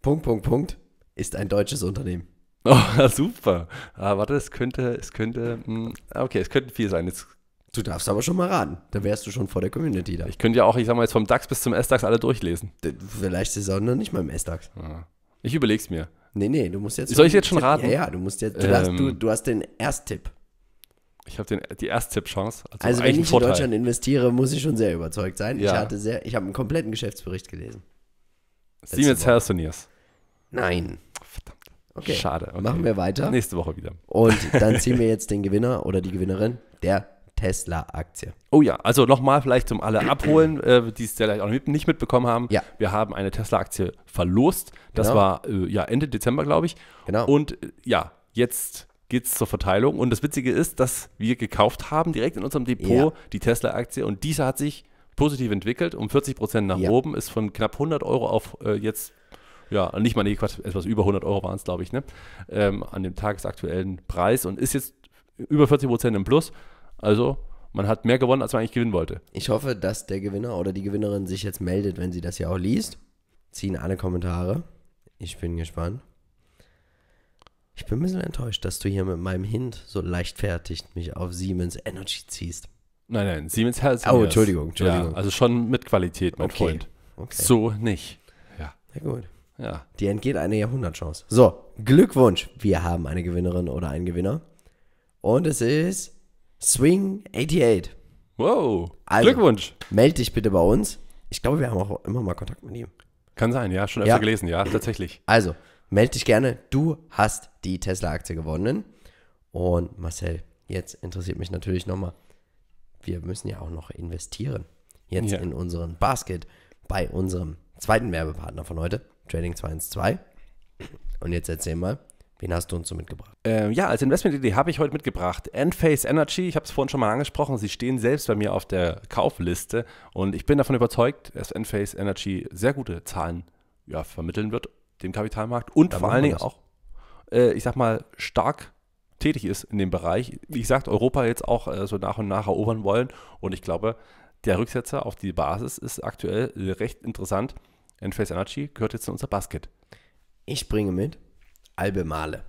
Punkt, Punkt, Punkt, ist ein deutsches Unternehmen. Oh, super. Ah, warte, es könnte, es könnte, mh, hm, ah, okay, es könnten viel sein. Jetzt, du darfst aber schon mal raten. Da wärst du schon vor der Community da. Ich könnte ja auch, ich sag mal, jetzt vom DAX bis zum S-DAX alle durchlesen. D vielleicht ist es auch noch nicht mal im S-DAX. Ah. Ich überleg's mir. Nee, nee, du musst jetzt. Soll ich jetzt schon raten? Ja, ja, du musst jetzt. Du, ähm, hast, du, ähm. du hast den Ersttipp. Ich habe die Ersttipp-Chance. Also, also wenn ich in Deutschland investiere, muss ich schon sehr überzeugt sein. Ja. Ich ich habe einen kompletten Geschäftsbericht gelesen. Siemens Healthineers. Nein. Verdammt. Okay. Schade. Okay. Machen wir weiter. Nächste Woche wieder. Und dann ziehen wir jetzt den Gewinner oder die Gewinnerin der Tesla-Aktie. Oh ja, also nochmal vielleicht zum alle abholen, äh, die es vielleicht auch nicht mitbekommen haben. Ja. Wir haben eine Tesla-Aktie verlost. Das genau. war äh, ja Ende Dezember, glaube ich. Genau. Und äh, ja, jetzt geht es zur Verteilung. Und das Witzige ist, dass wir gekauft haben direkt in unserem Depot ja. die Tesla-Aktie und diese hat sich positiv entwickelt, um 40 Prozent nach ja. oben, ist von knapp 100 Euro auf äh, jetzt, ja, nicht mal, nee, Quatsch, etwas über 100 Euro waren es, glaube ich, ne, ähm, an dem tagesaktuellen Preis und ist jetzt über 40 Prozent im Plus. Also man hat mehr gewonnen, als man eigentlich gewinnen wollte. Ich hoffe, dass der Gewinner oder die Gewinnerin sich jetzt meldet, wenn sie das ja auch liest. Ziehen alle Kommentare. Ich bin gespannt. Ich bin ein bisschen enttäuscht, dass du hier mit meinem Hint so leichtfertig mich auf Siemens Energy ziehst. Nein, nein, Siemens Healthineers. Oh, Entschuldigung, Entschuldigung. Ja, also schon mit Qualität, mein okay. Freund. Okay. So nicht. Ja. Na gut. Ja. Dir entgeht eine Jahrhundertchance. So, Glückwunsch. Wir haben eine Gewinnerin oder einen Gewinner. Und es ist Swing 88. Wow. Also, Glückwunsch. Meld dich bitte bei uns. Ich glaube, wir haben auch immer mal Kontakt mit ihm. Kann sein, ja. Schon öfter ja. gelesen, ja, tatsächlich. Also, melde dich gerne. Du hast die Tesla-Aktie gewonnen. Und Marcel, jetzt interessiert mich natürlich nochmal, wir müssen ja auch noch investieren. Jetzt ja. in unseren Basket bei unserem zweiten Werbepartner von heute, Trading 212. Und jetzt erzähl mal, Wen hast du uns so mitgebracht? Ähm, ja, als Investmentidee habe ich heute mitgebracht Endphase Energy. Ich habe es vorhin schon mal angesprochen. Sie stehen selbst bei mir auf der Kaufliste und ich bin davon überzeugt, dass Endphase Energy sehr gute Zahlen ja, vermitteln wird dem Kapitalmarkt und Dann vor allen Dingen das. auch, äh, ich sag mal, stark tätig ist in dem Bereich. Wie gesagt, Europa jetzt auch äh, so nach und nach erobern wollen. Und ich glaube, der Rücksetzer auf die Basis ist aktuell recht interessant. Enphase Energy gehört jetzt in unser Basket. Ich bringe mit Albemarle.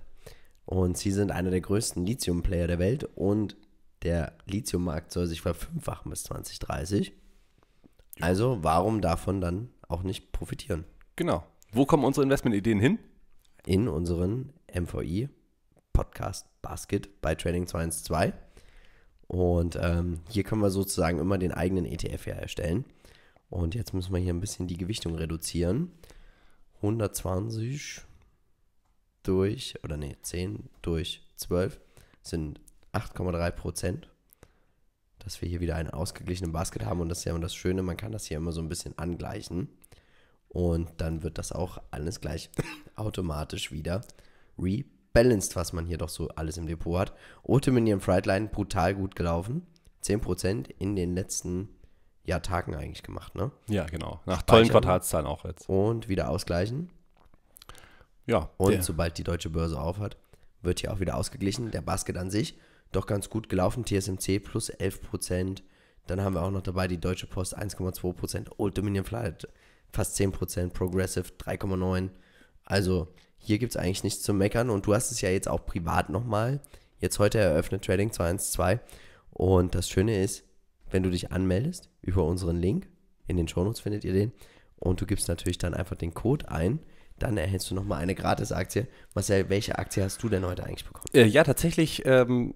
Und sie sind einer der größten Lithium-Player der Welt und der Lithiummarkt soll sich verfünffachen bis 2030. Also warum davon dann auch nicht profitieren? Genau. Wo kommen unsere Investmentideen hin? In unseren MVI Podcast Basket bei Trading 212. Und ähm, hier können wir sozusagen immer den eigenen ETF erstellen. Und jetzt müssen wir hier ein bisschen die Gewichtung reduzieren. 120 durch, oder nee, 10 durch 12 sind 8,3 Prozent. Dass wir hier wieder einen ausgeglichenen Basket haben. Und das ist ja immer das Schöne, man kann das hier immer so ein bisschen angleichen. Und dann wird das auch alles gleich automatisch wieder rebalanced, was man hier doch so alles im Depot hat. Oteminium Frightline brutal gut gelaufen. 10% in den letzten ja, Tagen eigentlich gemacht, ne? Ja, genau. Nach Speichern tollen Quartalszahlen auch jetzt. Und wieder ausgleichen. Ja. Und der. sobald die deutsche Börse aufhat, wird hier auch wieder ausgeglichen. Der Basket an sich doch ganz gut gelaufen. TSMC plus 11%. Dann haben wir auch noch dabei die Deutsche Post 1,2%. Old Dominion Flight fast 10%, Progressive 3,9%. Also hier gibt es eigentlich nichts zu meckern und du hast es ja jetzt auch privat nochmal. Jetzt heute eröffnet Trading 212 und das Schöne ist, wenn du dich anmeldest über unseren Link, in den Shownotes findet ihr den und du gibst natürlich dann einfach den Code ein, dann erhältst du nochmal eine Gratisaktie. Marcel, welche Aktie hast du denn heute eigentlich bekommen? Äh, ja, tatsächlich ähm,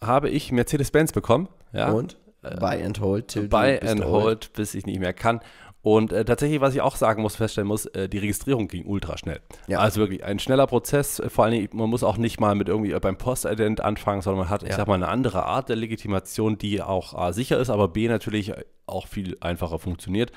habe ich Mercedes-Benz bekommen. Ja. Und? Äh, Buy and hold. till Buy and hold, bis ich nicht mehr kann. Und äh, tatsächlich, was ich auch sagen muss, feststellen muss, äh, die Registrierung ging ultra schnell. Ja. Also wirklich ein schneller Prozess. Äh, vor allen Dingen, man muss auch nicht mal mit irgendwie äh, beim Postident anfangen, sondern man hat, ja. ich sag mal, eine andere Art der Legitimation, die auch A, sicher ist, aber B, natürlich äh, auch viel einfacher funktioniert.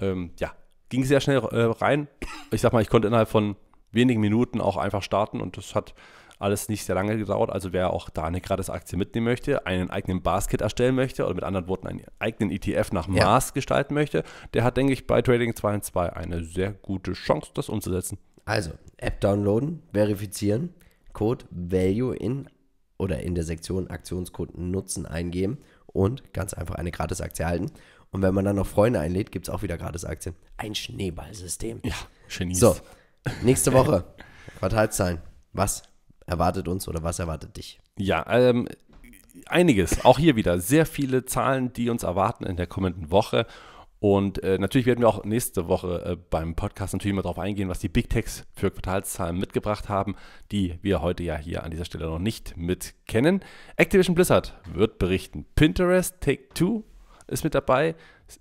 Ähm, ja, ging sehr schnell äh, rein. Ich sag mal, ich konnte innerhalb von wenigen Minuten auch einfach starten und das hat alles nicht sehr lange gedauert. Also wer auch da eine Gratis-Aktie mitnehmen möchte, einen eigenen Basket erstellen möchte oder mit anderen Worten einen eigenen ETF nach ja. Maß gestalten möchte, der hat, denke ich, bei Trading 2 und 2 eine sehr gute Chance, das umzusetzen. Also, App downloaden, verifizieren, Code Value in oder in der Sektion Aktionscode Nutzen eingeben und ganz einfach eine Gratisaktie halten. Und wenn man dann noch Freunde einlädt, gibt es auch wieder Gratisaktien. Ein Schneeballsystem. Ja, Genies. So, nächste Woche. Quartalszahlen. Was erwartet uns oder was erwartet dich? Ja, ähm, einiges. Auch hier wieder sehr viele Zahlen, die uns erwarten in der kommenden Woche. Und äh, natürlich werden wir auch nächste Woche äh, beim Podcast natürlich mal darauf eingehen, was die Big Techs für Quartalszahlen mitgebracht haben, die wir heute ja hier an dieser Stelle noch nicht mit kennen. Activision Blizzard wird berichten. Pinterest, Take Two ist mit dabei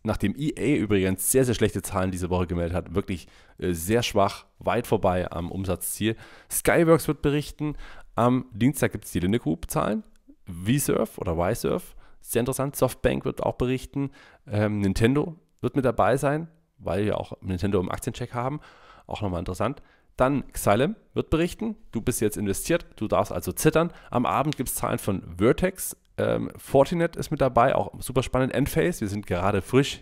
nachdem EA übrigens sehr, sehr schlechte Zahlen diese Woche gemeldet hat, wirklich äh, sehr schwach, weit vorbei am Umsatzziel. Skyworks wird berichten. Am Dienstag gibt es die Linde Group Zahlen. V-Surf oder Y-Surf, sehr interessant. Softbank wird auch berichten. Ähm, Nintendo wird mit dabei sein, weil wir auch Nintendo im Aktiencheck haben. Auch nochmal interessant. Dann Xylem wird berichten. Du bist jetzt investiert, du darfst also zittern. Am Abend gibt es Zahlen von Vertex, ähm, Fortinet ist mit dabei, auch super spannend. Enphase, wir sind gerade frisch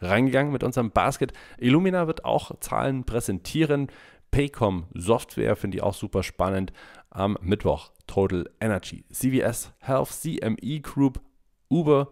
reingegangen mit unserem Basket. Illumina wird auch Zahlen präsentieren. Paycom Software finde ich auch super spannend. Am Mittwoch Total Energy, CVS Health, CME Group, Uber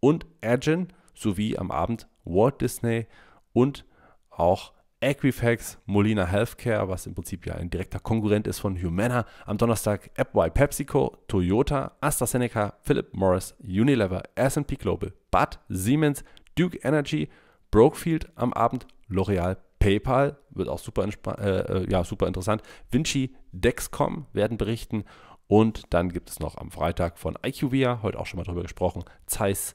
und Agin sowie am Abend Walt Disney und auch Equifax, Molina Healthcare, was im Prinzip ja ein direkter Konkurrent ist von Humana, am Donnerstag AppY PepsiCo, Toyota, AstraZeneca, Philip Morris, Unilever, S&P Global, Bud, Siemens, Duke Energy, Brokefield am Abend, L'Oreal, PayPal, wird auch super, äh, äh, ja, super interessant, Vinci, Dexcom werden berichten und dann gibt es noch am Freitag von IQVIA, heute auch schon mal drüber gesprochen, Zeiss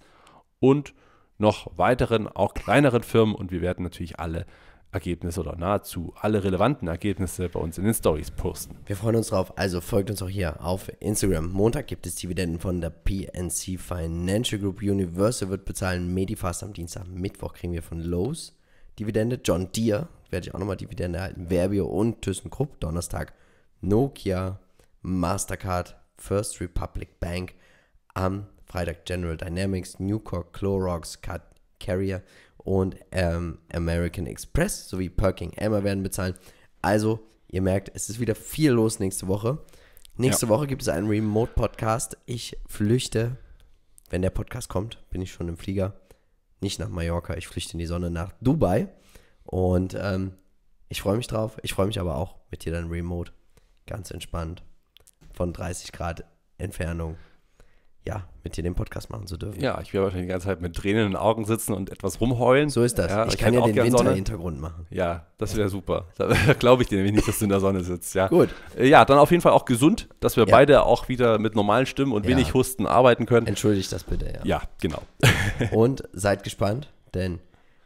und noch weiteren, auch kleineren Firmen und wir werden natürlich alle Ergebnisse oder nahezu alle relevanten Ergebnisse bei uns in den Stories posten. Wir freuen uns drauf, also folgt uns auch hier auf Instagram. Montag gibt es Dividenden von der PNC Financial Group. Universal wird bezahlen, Medifast am Dienstag. Mittwoch kriegen wir von Lowe's Dividende, John Deere werde ich auch nochmal Dividende erhalten, Verbio und ThyssenKrupp. Donnerstag Nokia, Mastercard, First Republic Bank. Am Freitag General Dynamics, Newcorp, Clorox, Cut, Carrier und ähm, American Express sowie Perking Emma werden bezahlen. Also, ihr merkt, es ist wieder viel los nächste Woche. Nächste ja. Woche gibt es einen Remote-Podcast. Ich flüchte, wenn der Podcast kommt, bin ich schon im Flieger. Nicht nach Mallorca, ich flüchte in die Sonne nach Dubai. Und ähm, ich freue mich drauf. Ich freue mich aber auch mit dir dann remote. Ganz entspannt. Von 30 Grad Entfernung ja, mit dir den Podcast machen zu dürfen. Ja, ich werde wahrscheinlich die ganze Zeit mit Tränen in den Augen sitzen und etwas rumheulen. So ist das. Ja, ich, ich, kann ja den Winterhintergrund machen. Ja, das wäre super. Da glaube ich dir nämlich nicht, dass du in der Sonne sitzt. Ja. Gut. Äh, ja, dann auf jeden Fall auch gesund, dass wir ja. beide auch wieder mit normalen Stimmen und ja. wenig Husten arbeiten können. Entschuldigt das bitte, ja. Ja, genau. und seid gespannt, denn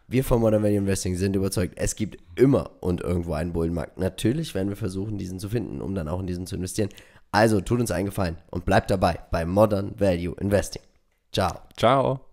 wir von Modern Value Investing sind überzeugt, es gibt immer und irgendwo einen Bullenmarkt. Natürlich werden wir versuchen, diesen zu finden, um dann auch in diesen zu investieren. Also tut uns einen Gefallen und bleibt dabei bei Modern Value Investing. Ciao. Ciao.